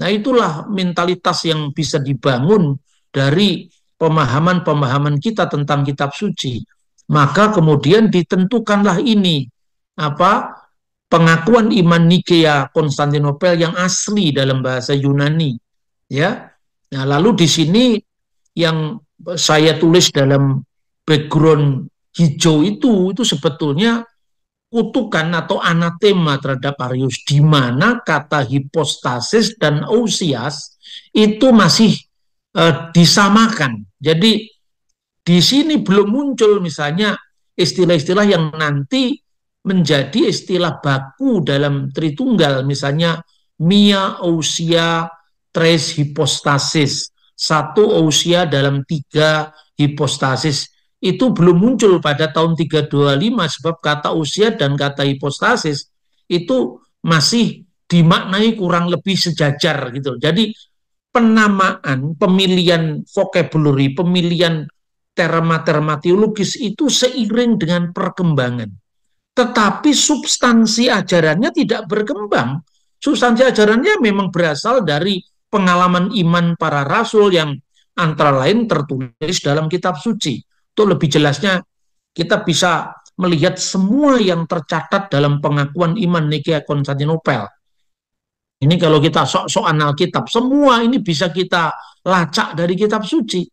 Nah itulah mentalitas yang bisa dibangun dari pemahaman-pemahaman kita tentang kitab suci. Maka kemudian ditentukanlah ini apa pengakuan iman Nikea Konstantinopel yang asli dalam bahasa Yunani. Ya. Nah, lalu di sini yang saya tulis dalam background hijau itu itu sebetulnya kutukan atau anatema terhadap Arius di mana kata hipostasis dan ausias itu masih e, disamakan. Jadi di sini belum muncul misalnya istilah-istilah yang nanti menjadi istilah baku dalam Tritunggal misalnya mia ausia tres hipostasis satu ausia dalam tiga hipostasis itu belum muncul pada tahun 325 sebab kata usia dan kata hipostasis itu masih dimaknai kurang lebih sejajar gitu. Jadi penamaan, pemilihan vocabulary, pemilihan terma-terma teologis itu seiring dengan perkembangan. Tetapi substansi ajarannya tidak berkembang. Substansi ajarannya memang berasal dari pengalaman iman para rasul yang antara lain tertulis dalam kitab suci. Itu lebih jelasnya kita bisa melihat semua yang tercatat dalam pengakuan iman Nikea Konstantinopel. Ini kalau kita sok-sokan Alkitab, semua ini bisa kita lacak dari kitab suci.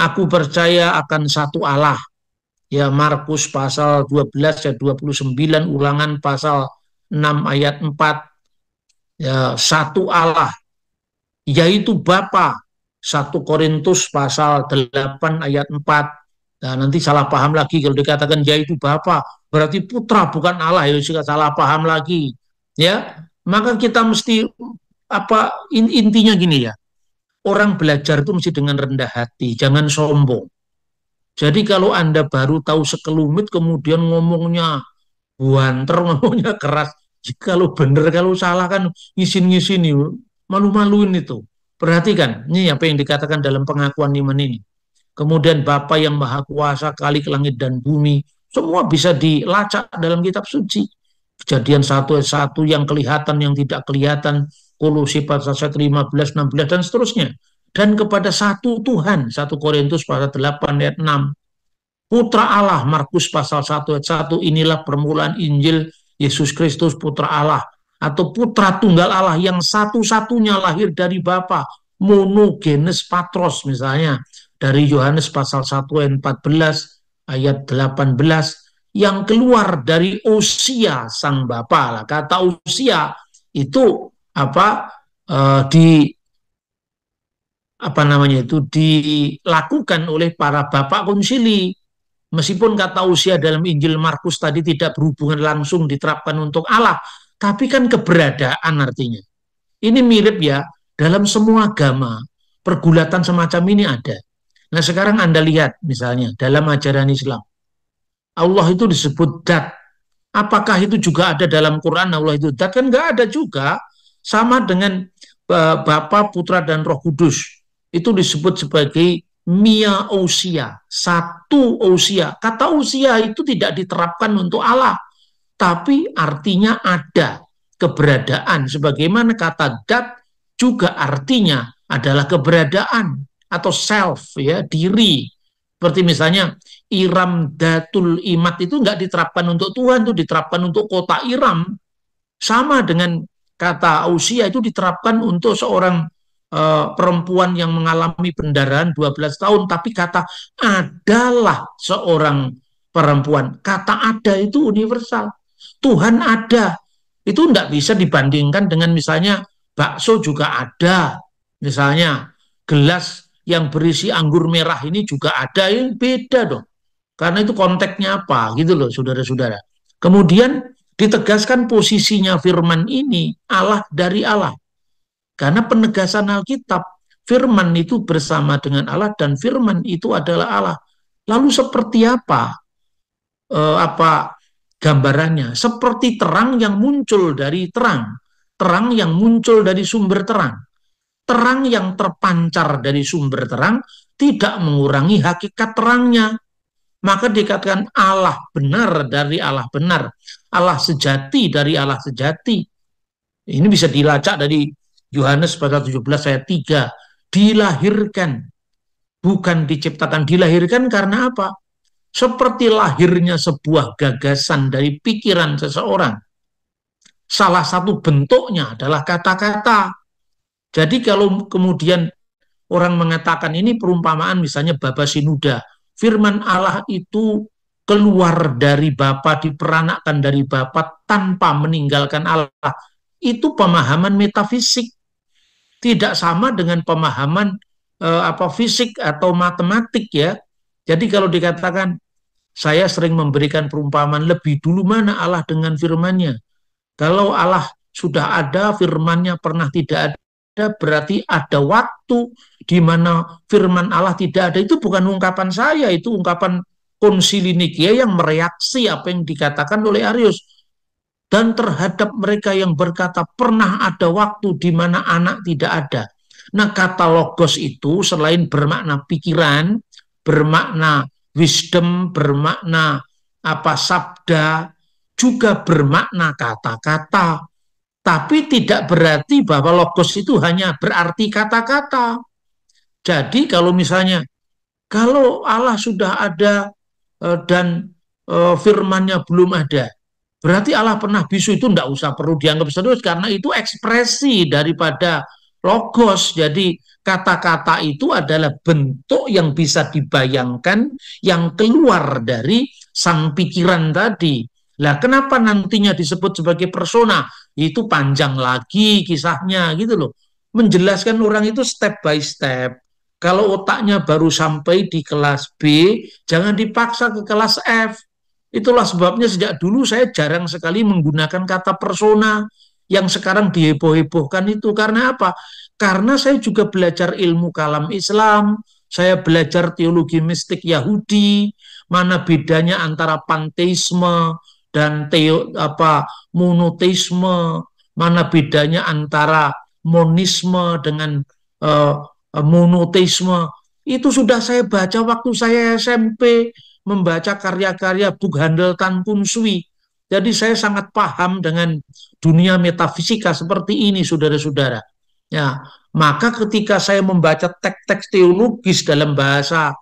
Aku percaya akan satu Allah. Ya Markus pasal 12 ya 29 ulangan pasal 6 ayat 4 ya satu Allah yaitu Bapa 1 Korintus pasal 8 ayat 4 Nah, nanti salah paham lagi kalau dikatakan dia itu Bapa, berarti putra bukan Allah ya juga salah paham lagi. Ya, maka kita mesti apa in, intinya gini ya. Orang belajar itu mesti dengan rendah hati, jangan sombong. Jadi kalau Anda baru tahu sekelumit kemudian ngomongnya buanter, ngomongnya keras, kalau benar kalau salah kan ngisin-ngisin ya. malu-maluin itu. Perhatikan, ini apa yang dikatakan dalam pengakuan iman ini kemudian Bapa yang Maha Kuasa kali ke langit dan bumi, semua bisa dilacak dalam kitab suci. Kejadian satu satu yang kelihatan, yang tidak kelihatan, Kolosi pasal 15, 16, dan seterusnya. Dan kepada satu Tuhan, 1 Korintus pasal 8 ayat 6. Putra Allah, Markus pasal 1 ayat 1, inilah permulaan Injil Yesus Kristus Putra Allah. Atau Putra Tunggal Allah yang satu-satunya lahir dari Bapa, monogenes patros misalnya dari Yohanes pasal 1 ayat 14 ayat 18 yang keluar dari usia sang bapa lah kata usia itu apa e, di apa namanya itu dilakukan oleh para bapak konsili meskipun kata usia dalam Injil Markus tadi tidak berhubungan langsung diterapkan untuk Allah tapi kan keberadaan artinya ini mirip ya dalam semua agama pergulatan semacam ini ada Nah sekarang Anda lihat misalnya dalam ajaran Islam. Allah itu disebut dat. Apakah itu juga ada dalam Quran Allah itu dat? Kan nggak ada juga. Sama dengan uh, Bapa, Putra, dan Roh Kudus. Itu disebut sebagai mia usia, satu usia. Kata usia itu tidak diterapkan untuk Allah, tapi artinya ada keberadaan. Sebagaimana kata dat juga artinya adalah keberadaan atau self ya diri seperti misalnya Iram Datul Imat itu nggak diterapkan untuk Tuhan itu diterapkan untuk kota Iram sama dengan kata Ausia itu diterapkan untuk seorang Uh, perempuan yang mengalami pendarahan 12 tahun tapi kata adalah seorang perempuan kata ada itu universal Tuhan ada itu tidak bisa dibandingkan dengan misalnya bakso juga ada misalnya gelas yang berisi anggur merah ini juga ada yang beda dong. Karena itu konteksnya apa gitu loh saudara-saudara. Kemudian ditegaskan posisinya firman ini Allah dari Allah. Karena penegasan Alkitab firman itu bersama dengan Allah dan firman itu adalah Allah. Lalu seperti apa? E, apa gambarannya? Seperti terang yang muncul dari terang, terang yang muncul dari sumber terang terang yang terpancar dari sumber terang tidak mengurangi hakikat terangnya. Maka dikatakan Allah benar dari Allah benar, Allah sejati dari Allah sejati. Ini bisa dilacak dari Yohanes pasal 17 ayat 3. Dilahirkan, bukan diciptakan. Dilahirkan karena apa? Seperti lahirnya sebuah gagasan dari pikiran seseorang. Salah satu bentuknya adalah kata-kata jadi kalau kemudian orang mengatakan ini perumpamaan misalnya Bapak Sinuda, firman Allah itu keluar dari Bapak, diperanakan dari Bapak tanpa meninggalkan Allah. Itu pemahaman metafisik. Tidak sama dengan pemahaman eh, apa fisik atau matematik ya. Jadi kalau dikatakan saya sering memberikan perumpamaan lebih dulu mana Allah dengan Firmannya, Kalau Allah sudah ada, Firmannya pernah tidak ada, ada berarti ada waktu di mana firman Allah tidak ada. Itu bukan ungkapan saya, itu ungkapan konsili Nikia yang mereaksi apa yang dikatakan oleh Arius. Dan terhadap mereka yang berkata pernah ada waktu di mana anak tidak ada. Nah kata logos itu selain bermakna pikiran, bermakna wisdom, bermakna apa sabda, juga bermakna kata-kata. Tapi tidak berarti bahwa logos itu hanya berarti kata-kata. Jadi kalau misalnya, kalau Allah sudah ada eh, dan eh, firmannya belum ada, berarti Allah pernah bisu itu tidak usah perlu dianggap serius karena itu ekspresi daripada logos. Jadi kata-kata itu adalah bentuk yang bisa dibayangkan yang keluar dari sang pikiran tadi. Lah kenapa nantinya disebut sebagai persona? itu panjang lagi kisahnya gitu loh. Menjelaskan orang itu step by step. Kalau otaknya baru sampai di kelas B, jangan dipaksa ke kelas F. Itulah sebabnya sejak dulu saya jarang sekali menggunakan kata persona yang sekarang diheboh-hebohkan itu. Karena apa? Karena saya juga belajar ilmu kalam Islam, saya belajar teologi mistik Yahudi, mana bedanya antara panteisme, dan teo apa monoteisme mana bedanya antara monisme dengan uh, eh, eh, monoteisme itu sudah saya baca waktu saya SMP membaca karya-karya Handel Tan Sui. Jadi saya sangat paham dengan dunia metafisika seperti ini, saudara-saudara. Ya, maka ketika saya membaca teks-teks teologis dalam bahasa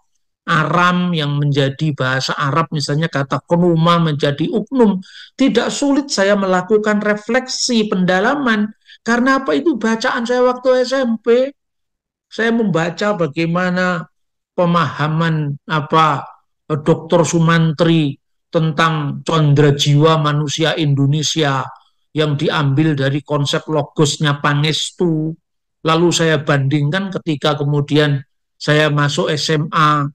Aram yang menjadi bahasa Arab misalnya kata kunuma menjadi uknum tidak sulit saya melakukan refleksi pendalaman karena apa itu bacaan saya waktu SMP saya membaca bagaimana pemahaman apa Dr. Sumantri tentang condra jiwa manusia Indonesia yang diambil dari konsep logosnya Pangestu lalu saya bandingkan ketika kemudian saya masuk SMA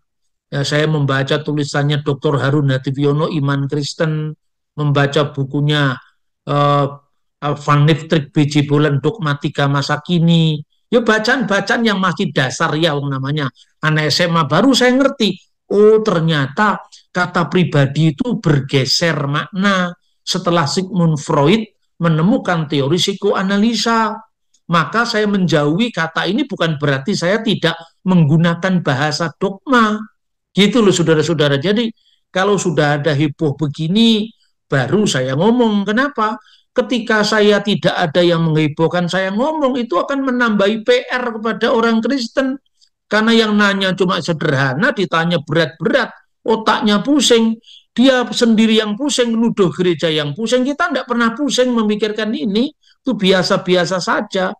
ya, saya membaca tulisannya Dr. Harun Hadiwiono Iman Kristen, membaca bukunya uh, eh, Van Niftrik B.J. Bolen Dogmatika Masa Kini, ya bacaan-bacaan yang masih dasar ya namanya anak SMA baru saya ngerti oh ternyata kata pribadi itu bergeser makna setelah Sigmund Freud menemukan teori psikoanalisa maka saya menjauhi kata ini bukan berarti saya tidak menggunakan bahasa dogma Gitu loh saudara-saudara. Jadi kalau sudah ada heboh begini, baru saya ngomong. Kenapa? Ketika saya tidak ada yang menghebohkan saya ngomong, itu akan menambahi PR kepada orang Kristen. Karena yang nanya cuma sederhana, ditanya berat-berat, otaknya pusing. Dia sendiri yang pusing, nuduh gereja yang pusing. Kita tidak pernah pusing memikirkan ini, itu biasa-biasa saja.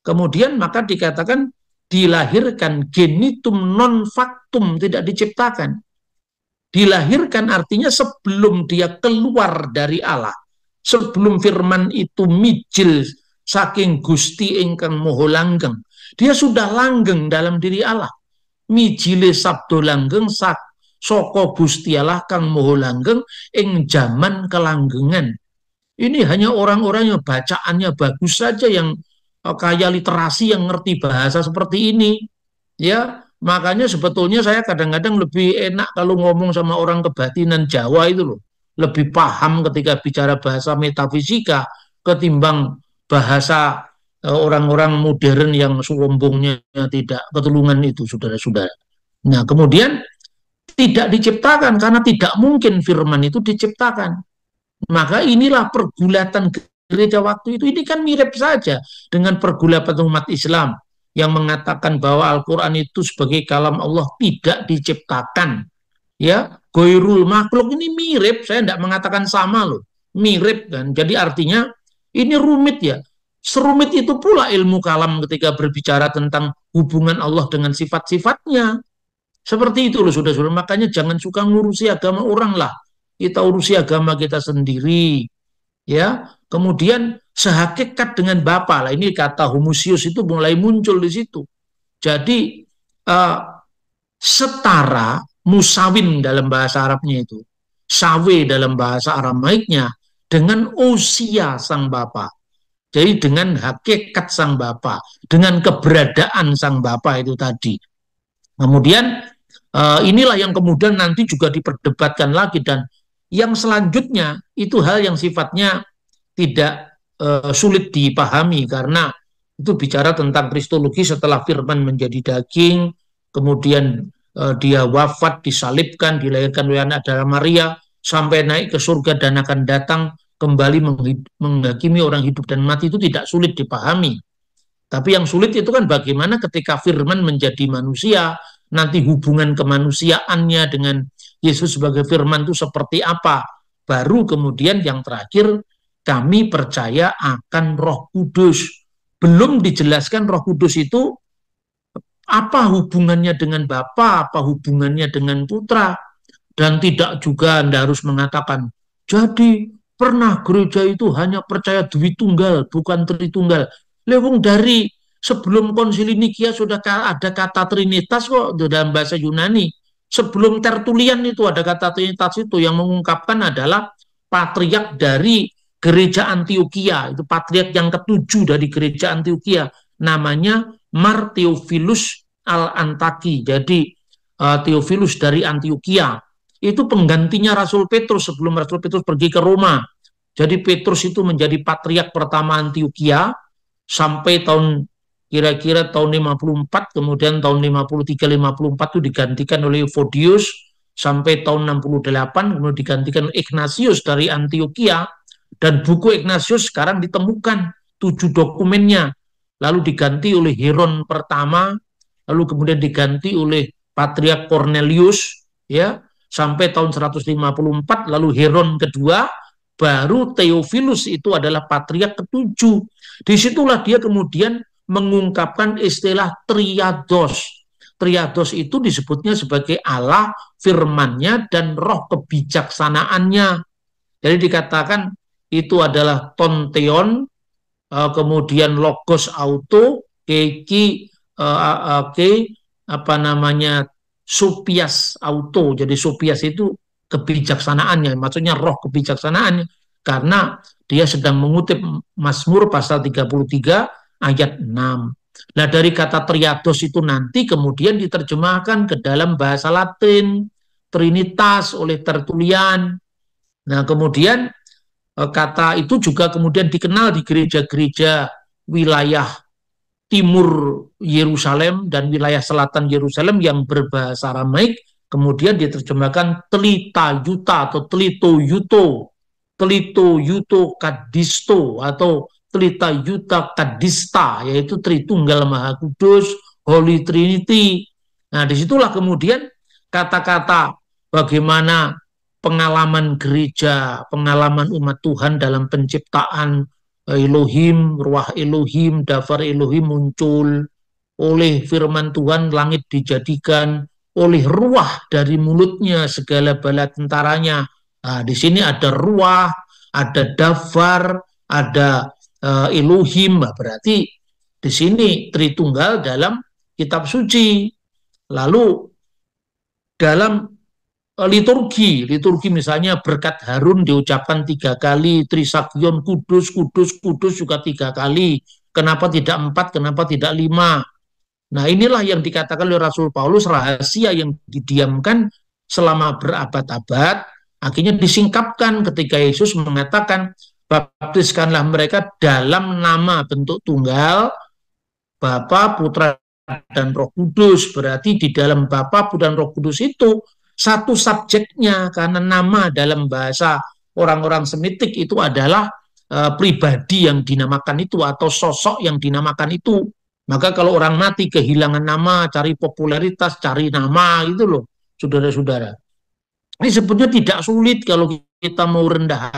Kemudian maka dikatakan dilahirkan genitum non factum tidak diciptakan dilahirkan artinya sebelum dia keluar dari Allah sebelum firman itu mijil saking gusti ingkang moho langgeng dia sudah langgeng dalam diri Allah mijile sabdo langgeng sak soko gusti Allah kang moho langgeng ing jaman kelanggengan ini hanya orang-orang yang bacaannya bagus saja yang Oh, kaya literasi yang ngerti bahasa seperti ini. Ya, makanya sebetulnya saya kadang-kadang lebih enak kalau ngomong sama orang kebatinan Jawa itu loh. Lebih paham ketika bicara bahasa metafisika ketimbang bahasa eh, orang-orang modern yang sombongnya tidak ketulungan itu saudara-saudara. Nah, kemudian tidak diciptakan karena tidak mungkin firman itu diciptakan. Maka inilah pergulatan gereja waktu itu ini kan mirip saja dengan pergulatan umat Islam yang mengatakan bahwa Al-Qur'an itu sebagai kalam Allah tidak diciptakan. Ya, goirul makhluk ini mirip, saya tidak mengatakan sama loh. Mirip kan. Jadi artinya ini rumit ya. Serumit itu pula ilmu kalam ketika berbicara tentang hubungan Allah dengan sifat-sifatnya. Seperti itu loh sudah sudah Makanya jangan suka ngurusi agama orang lah. Kita urusi agama kita sendiri. Ya, Kemudian sehakikat dengan Bapa lah ini kata humusius itu mulai muncul di situ. Jadi uh, setara musawin dalam bahasa Arabnya itu, sawe dalam bahasa Aramaiknya dengan usia sang Bapa. Jadi dengan hakikat sang Bapa, dengan keberadaan sang Bapa itu tadi. Kemudian uh, inilah yang kemudian nanti juga diperdebatkan lagi dan yang selanjutnya itu hal yang sifatnya tidak e, sulit dipahami karena itu bicara tentang kristologi setelah firman menjadi daging, kemudian e, dia wafat, disalibkan, dilahirkan oleh anak dalam Maria, sampai naik ke surga dan akan datang kembali menghakimi orang hidup dan mati itu tidak sulit dipahami. Tapi yang sulit itu kan bagaimana ketika firman menjadi manusia, nanti hubungan kemanusiaannya dengan Yesus sebagai firman itu seperti apa. Baru kemudian yang terakhir kami percaya akan Roh Kudus. Belum dijelaskan Roh Kudus itu apa hubungannya dengan Bapa, apa hubungannya dengan Putra. Dan tidak juga Anda harus mengatakan, jadi pernah gereja itu hanya percaya Dwi Tunggal, bukan Tritunggal. Lewung dari sebelum konsili Nikia sudah ada kata Trinitas kok dalam bahasa Yunani. Sebelum Tertulian itu ada kata Trinitas itu yang mengungkapkan adalah patriak dari gereja Antioquia, itu patriark yang ketujuh dari gereja Antioquia, namanya Theophilus al-Antaki. Jadi uh, eh, Theophilus dari Antioquia itu penggantinya Rasul Petrus sebelum Rasul Petrus pergi ke Roma. Jadi Petrus itu menjadi patriak pertama Antioquia sampai tahun kira-kira tahun 54 kemudian tahun 53 54 itu digantikan oleh Eufodius sampai tahun 68 kemudian digantikan Ignatius dari Antioquia dan buku Ignatius sekarang ditemukan tujuh dokumennya, lalu diganti oleh Heron pertama, lalu kemudian diganti oleh Patriark Cornelius, ya sampai tahun 154, lalu Heron kedua, baru Theophilus itu adalah patriark ketujuh. Disitulah dia kemudian mengungkapkan istilah triados. Triados itu disebutnya sebagai Allah, firmannya, dan roh kebijaksanaannya. Jadi dikatakan itu adalah tonteon, eh, kemudian logos auto, keki, eh, ke, apa namanya, supias auto. Jadi supias itu kebijaksanaannya, maksudnya roh kebijaksanaannya. Karena dia sedang mengutip Mazmur pasal 33 ayat 6. Nah dari kata triados itu nanti kemudian diterjemahkan ke dalam bahasa latin, trinitas oleh tertulian. Nah kemudian Eh, kata itu juga kemudian dikenal di gereja-gereja wilayah timur Yerusalem dan wilayah selatan Yerusalem yang berbahasa Aramaik kemudian diterjemahkan telita yuta atau telito yuto telito yuto kadisto atau telita yuta kadista yaitu Tritunggal Maha Kudus Holy Trinity nah disitulah kemudian kata-kata bagaimana pengalaman gereja, pengalaman umat Tuhan dalam penciptaan eh, Elohim, ruah Elohim, dafar Elohim muncul, oleh firman Tuhan langit dijadikan, oleh ruah dari mulutnya segala bala tentaranya. Nah, di sini ada ruah, ada dafar, ada uh, Elohim, nah, berarti di sini Tritunggal dalam kitab suci. Lalu dalam Eh, liturgi, liturgi misalnya berkat Harun diucapkan tiga kali, Trisakyon Kudus, Kudus, Kudus juga tiga kali. Kenapa tidak empat, kenapa tidak lima? Nah inilah yang dikatakan oleh Rasul Paulus rahasia yang didiamkan selama berabad-abad, akhirnya disingkapkan ketika Yesus mengatakan, baptiskanlah mereka dalam nama bentuk tunggal, Bapa, Putra, dan Roh Kudus. Berarti di dalam Bapa, Putra, dan Roh Kudus itu satu subjeknya karena nama dalam bahasa orang-orang Semitik itu adalah e, pribadi yang dinamakan itu atau sosok yang dinamakan itu. Maka kalau orang mati kehilangan nama, cari popularitas, cari nama itu loh, saudara-saudara. Ini sebetulnya tidak sulit kalau kita mau rendah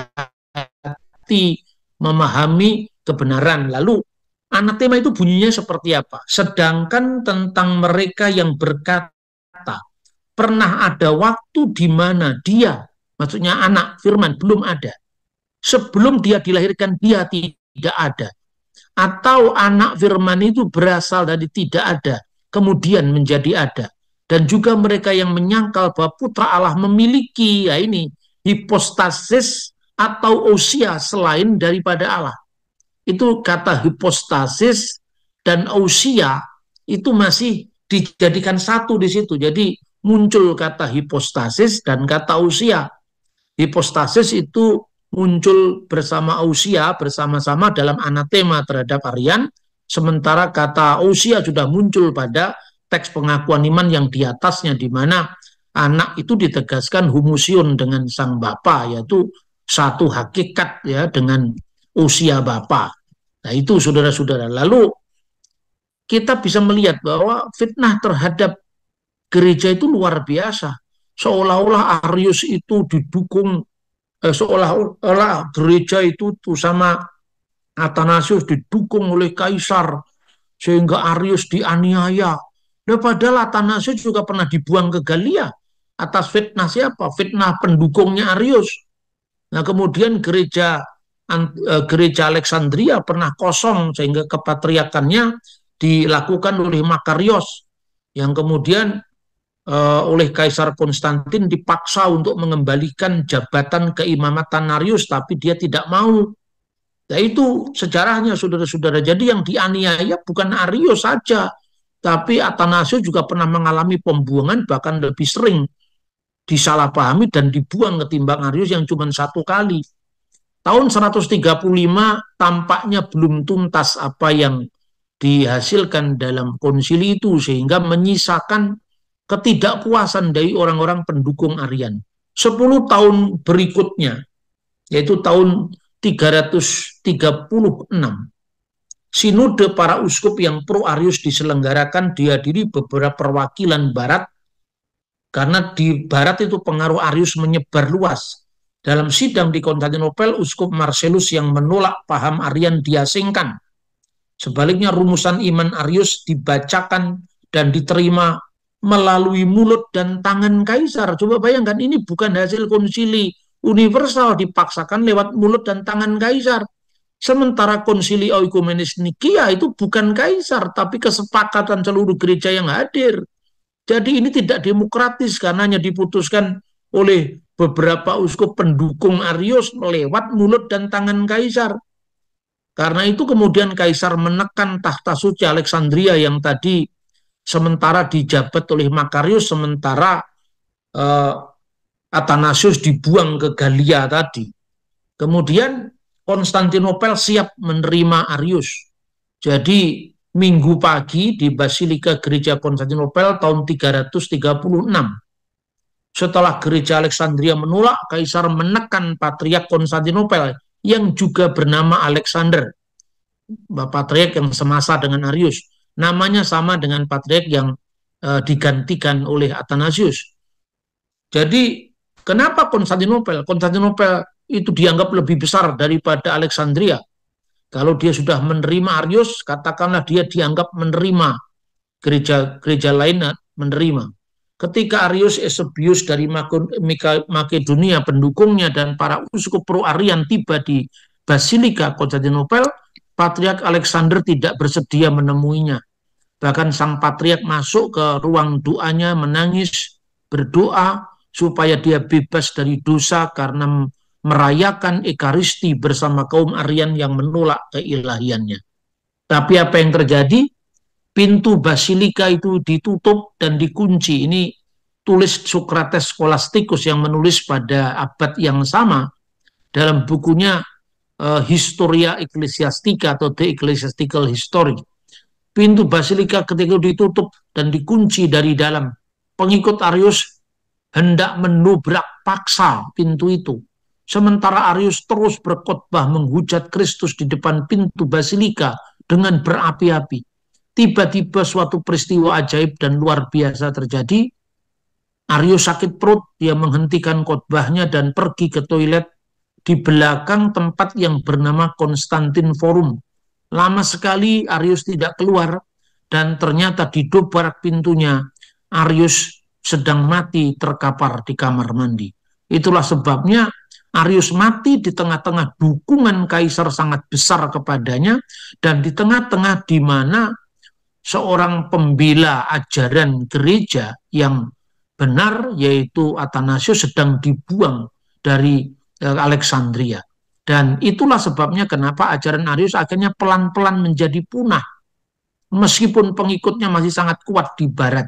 hati memahami kebenaran. Lalu anak tema itu bunyinya seperti apa? Sedangkan tentang mereka yang berkat pernah ada waktu di mana dia, maksudnya anak firman, belum ada. Sebelum dia dilahirkan, dia tidak ada. Atau anak firman itu berasal dari tidak ada, kemudian menjadi ada. Dan juga mereka yang menyangkal bahwa putra Allah memiliki, ya ini, hipostasis atau usia selain daripada Allah. Itu kata hipostasis dan usia itu masih dijadikan satu di situ. Jadi muncul kata hipostasis dan kata usia. Hipostasis itu muncul bersama usia bersama-sama dalam anatema terhadap Aryan, sementara kata usia sudah muncul pada teks pengakuan iman yang di atasnya di mana anak itu ditegaskan humusion dengan sang bapa yaitu satu hakikat ya dengan usia bapa. Nah itu saudara-saudara. Lalu kita bisa melihat bahwa fitnah terhadap gereja itu luar biasa. Seolah-olah Arius itu didukung, eh, seolah-olah gereja itu tuh sama Athanasius didukung oleh kaisar, sehingga Arius dianiaya. Nah, padahal Athanasius juga pernah dibuang ke Galia atas fitnah siapa? Fitnah pendukungnya Arius. Nah, kemudian gereja eh, gereja Alexandria pernah kosong sehingga kepatriakannya dilakukan oleh Makarios yang kemudian uh, oleh Kaisar Konstantin dipaksa untuk mengembalikan jabatan keimamatan Narius, tapi dia tidak mau. Ya itu sejarahnya saudara-saudara. Jadi yang dianiaya bukan Arius saja, tapi Athanasius juga pernah mengalami pembuangan bahkan lebih sering disalahpahami dan dibuang ketimbang Arius yang cuma satu kali. Tahun 135 tampaknya belum tuntas apa yang dihasilkan dalam konsili itu sehingga menyisakan ketidakpuasan dari orang-orang pendukung Aryan. Sepuluh tahun berikutnya, yaitu tahun 336, sinode para uskup yang pro-Arius diselenggarakan dihadiri beberapa perwakilan Barat karena di Barat itu pengaruh Arius menyebar luas. Dalam sidang di Konstantinopel, Uskup Marcellus yang menolak paham Arian diasingkan. Sebaliknya rumusan iman Arius dibacakan dan diterima melalui mulut dan tangan kaisar. Coba bayangkan ini bukan hasil konsili universal dipaksakan lewat mulut dan tangan kaisar. Sementara konsili oikumenis Nikia itu bukan kaisar, tapi kesepakatan seluruh gereja yang hadir. Jadi ini tidak demokratis karena hanya diputuskan oleh beberapa uskup pendukung Arius lewat mulut dan tangan kaisar. Karena itu kemudian kaisar menekan tahta suci Alexandria yang tadi sementara dijabat oleh Makarius, sementara eh, Athanasius dibuang ke Galia tadi. Kemudian Konstantinopel siap menerima Arius. Jadi minggu pagi di Basilika Gereja Konstantinopel tahun 336. Setelah gereja Alexandria menolak, kaisar menekan patriark Konstantinopel yang juga bernama Alexander. Patriark yang semasa dengan Arius namanya sama dengan patriark yang e, digantikan oleh Athanasius. Jadi kenapa Konstantinopel? Konstantinopel itu dianggap lebih besar daripada Alexandria. Kalau dia sudah menerima Arius, katakanlah dia dianggap menerima gereja-gereja lain menerima. Ketika Arius Eusebius dari Makedonia pendukungnya dan para uskup pro-Arian tiba di Basilika Konstantinopel, Patriark Alexander tidak bersedia menemuinya. Bahkan sang patriark masuk ke ruang doanya menangis, berdoa supaya dia bebas dari dosa karena merayakan Ekaristi bersama kaum Aryan yang menolak keilahiannya. Tapi apa yang terjadi? Pintu basilika itu ditutup dan dikunci. Ini tulis Socrates Scholasticus yang menulis pada abad yang sama dalam bukunya uh, Historia Ecclesiastica atau The Ecclesiastical History. Pintu basilika ketika ditutup dan dikunci dari dalam. Pengikut Arius hendak menubrak paksa pintu itu. Sementara Arius terus berkhotbah menghujat Kristus di depan pintu basilika dengan berapi-api. Tiba-tiba suatu peristiwa ajaib dan luar biasa terjadi. Arius sakit perut, dia menghentikan khotbahnya dan pergi ke toilet di belakang tempat yang bernama Konstantin Forum. Lama sekali Arius tidak keluar dan ternyata di didobrak pintunya. Arius sedang mati terkapar di kamar mandi. Itulah sebabnya Arius mati di tengah-tengah dukungan kaisar sangat besar kepadanya dan di tengah-tengah di mana seorang pembela ajaran gereja yang benar yaitu Athanasius sedang dibuang dari Eh, Alexandria. Dan itulah sebabnya kenapa ajaran Arius akhirnya pelan-pelan menjadi punah. Meskipun pengikutnya masih sangat kuat di barat.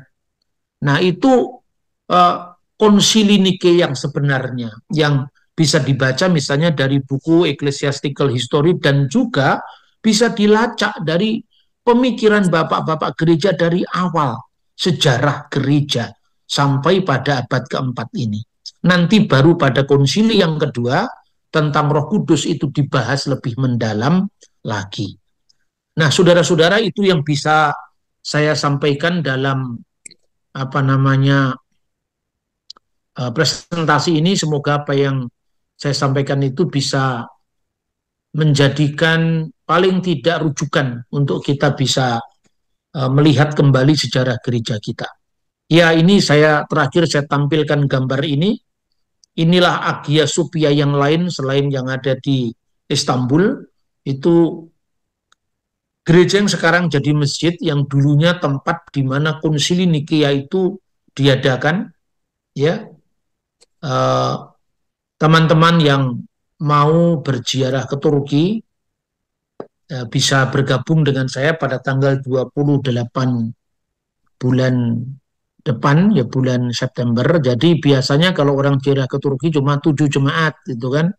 Nah itu eh, konsili Nike yang sebenarnya. Yang bisa dibaca misalnya dari buku Ecclesiastical History dan juga bisa dilacak dari pemikiran bapak-bapak gereja dari awal sejarah gereja sampai pada abad keempat ini. Nanti baru pada konsili yang kedua tentang Roh Kudus itu dibahas lebih mendalam lagi. Nah, saudara-saudara itu yang bisa saya sampaikan dalam apa namanya e, presentasi ini semoga apa yang saya sampaikan itu bisa menjadikan paling tidak rujukan untuk kita bisa e, melihat kembali sejarah gereja kita. Ya, ini saya terakhir saya tampilkan gambar ini Inilah Agia Supia yang lain selain yang ada di Istanbul, itu gereja yang sekarang jadi masjid yang dulunya tempat di mana konsili Nikea itu diadakan. Ya, eh, teman-teman yang mau berziarah ke Turki eh, bisa bergabung dengan saya pada tanggal 28 bulan depan ya bulan September. Jadi biasanya kalau orang jirah ke Turki cuma tujuh jemaat gitu kan.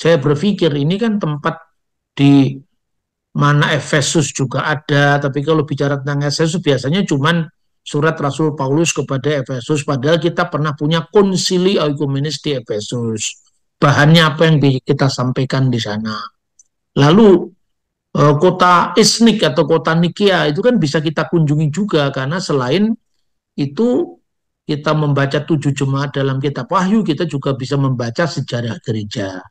Saya berpikir ini kan tempat di mana Efesus juga ada, tapi kalau bicara tentang Efesus biasanya cuman surat Rasul Paulus kepada Efesus padahal kita pernah punya konsili ekumenis di Efesus. Bahannya apa yang kita sampaikan di sana. Lalu eh, kota Isnik atau kota Nikia itu kan bisa kita kunjungi juga karena selain itu kita membaca tujuh jemaat dalam kitab Wahyu, kita juga bisa membaca sejarah gereja.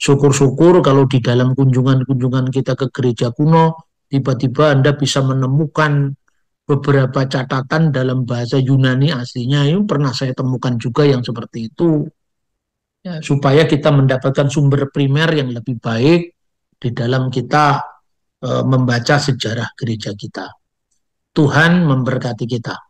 Syukur-syukur kalau di dalam kunjungan-kunjungan kita ke gereja kuno, tiba-tiba Anda bisa menemukan beberapa catatan dalam bahasa Yunani aslinya. Ini pernah saya temukan juga yang seperti itu. Ya, supaya kita mendapatkan sumber primer yang lebih baik di dalam kita e, membaca sejarah gereja kita. Tuhan memberkati kita.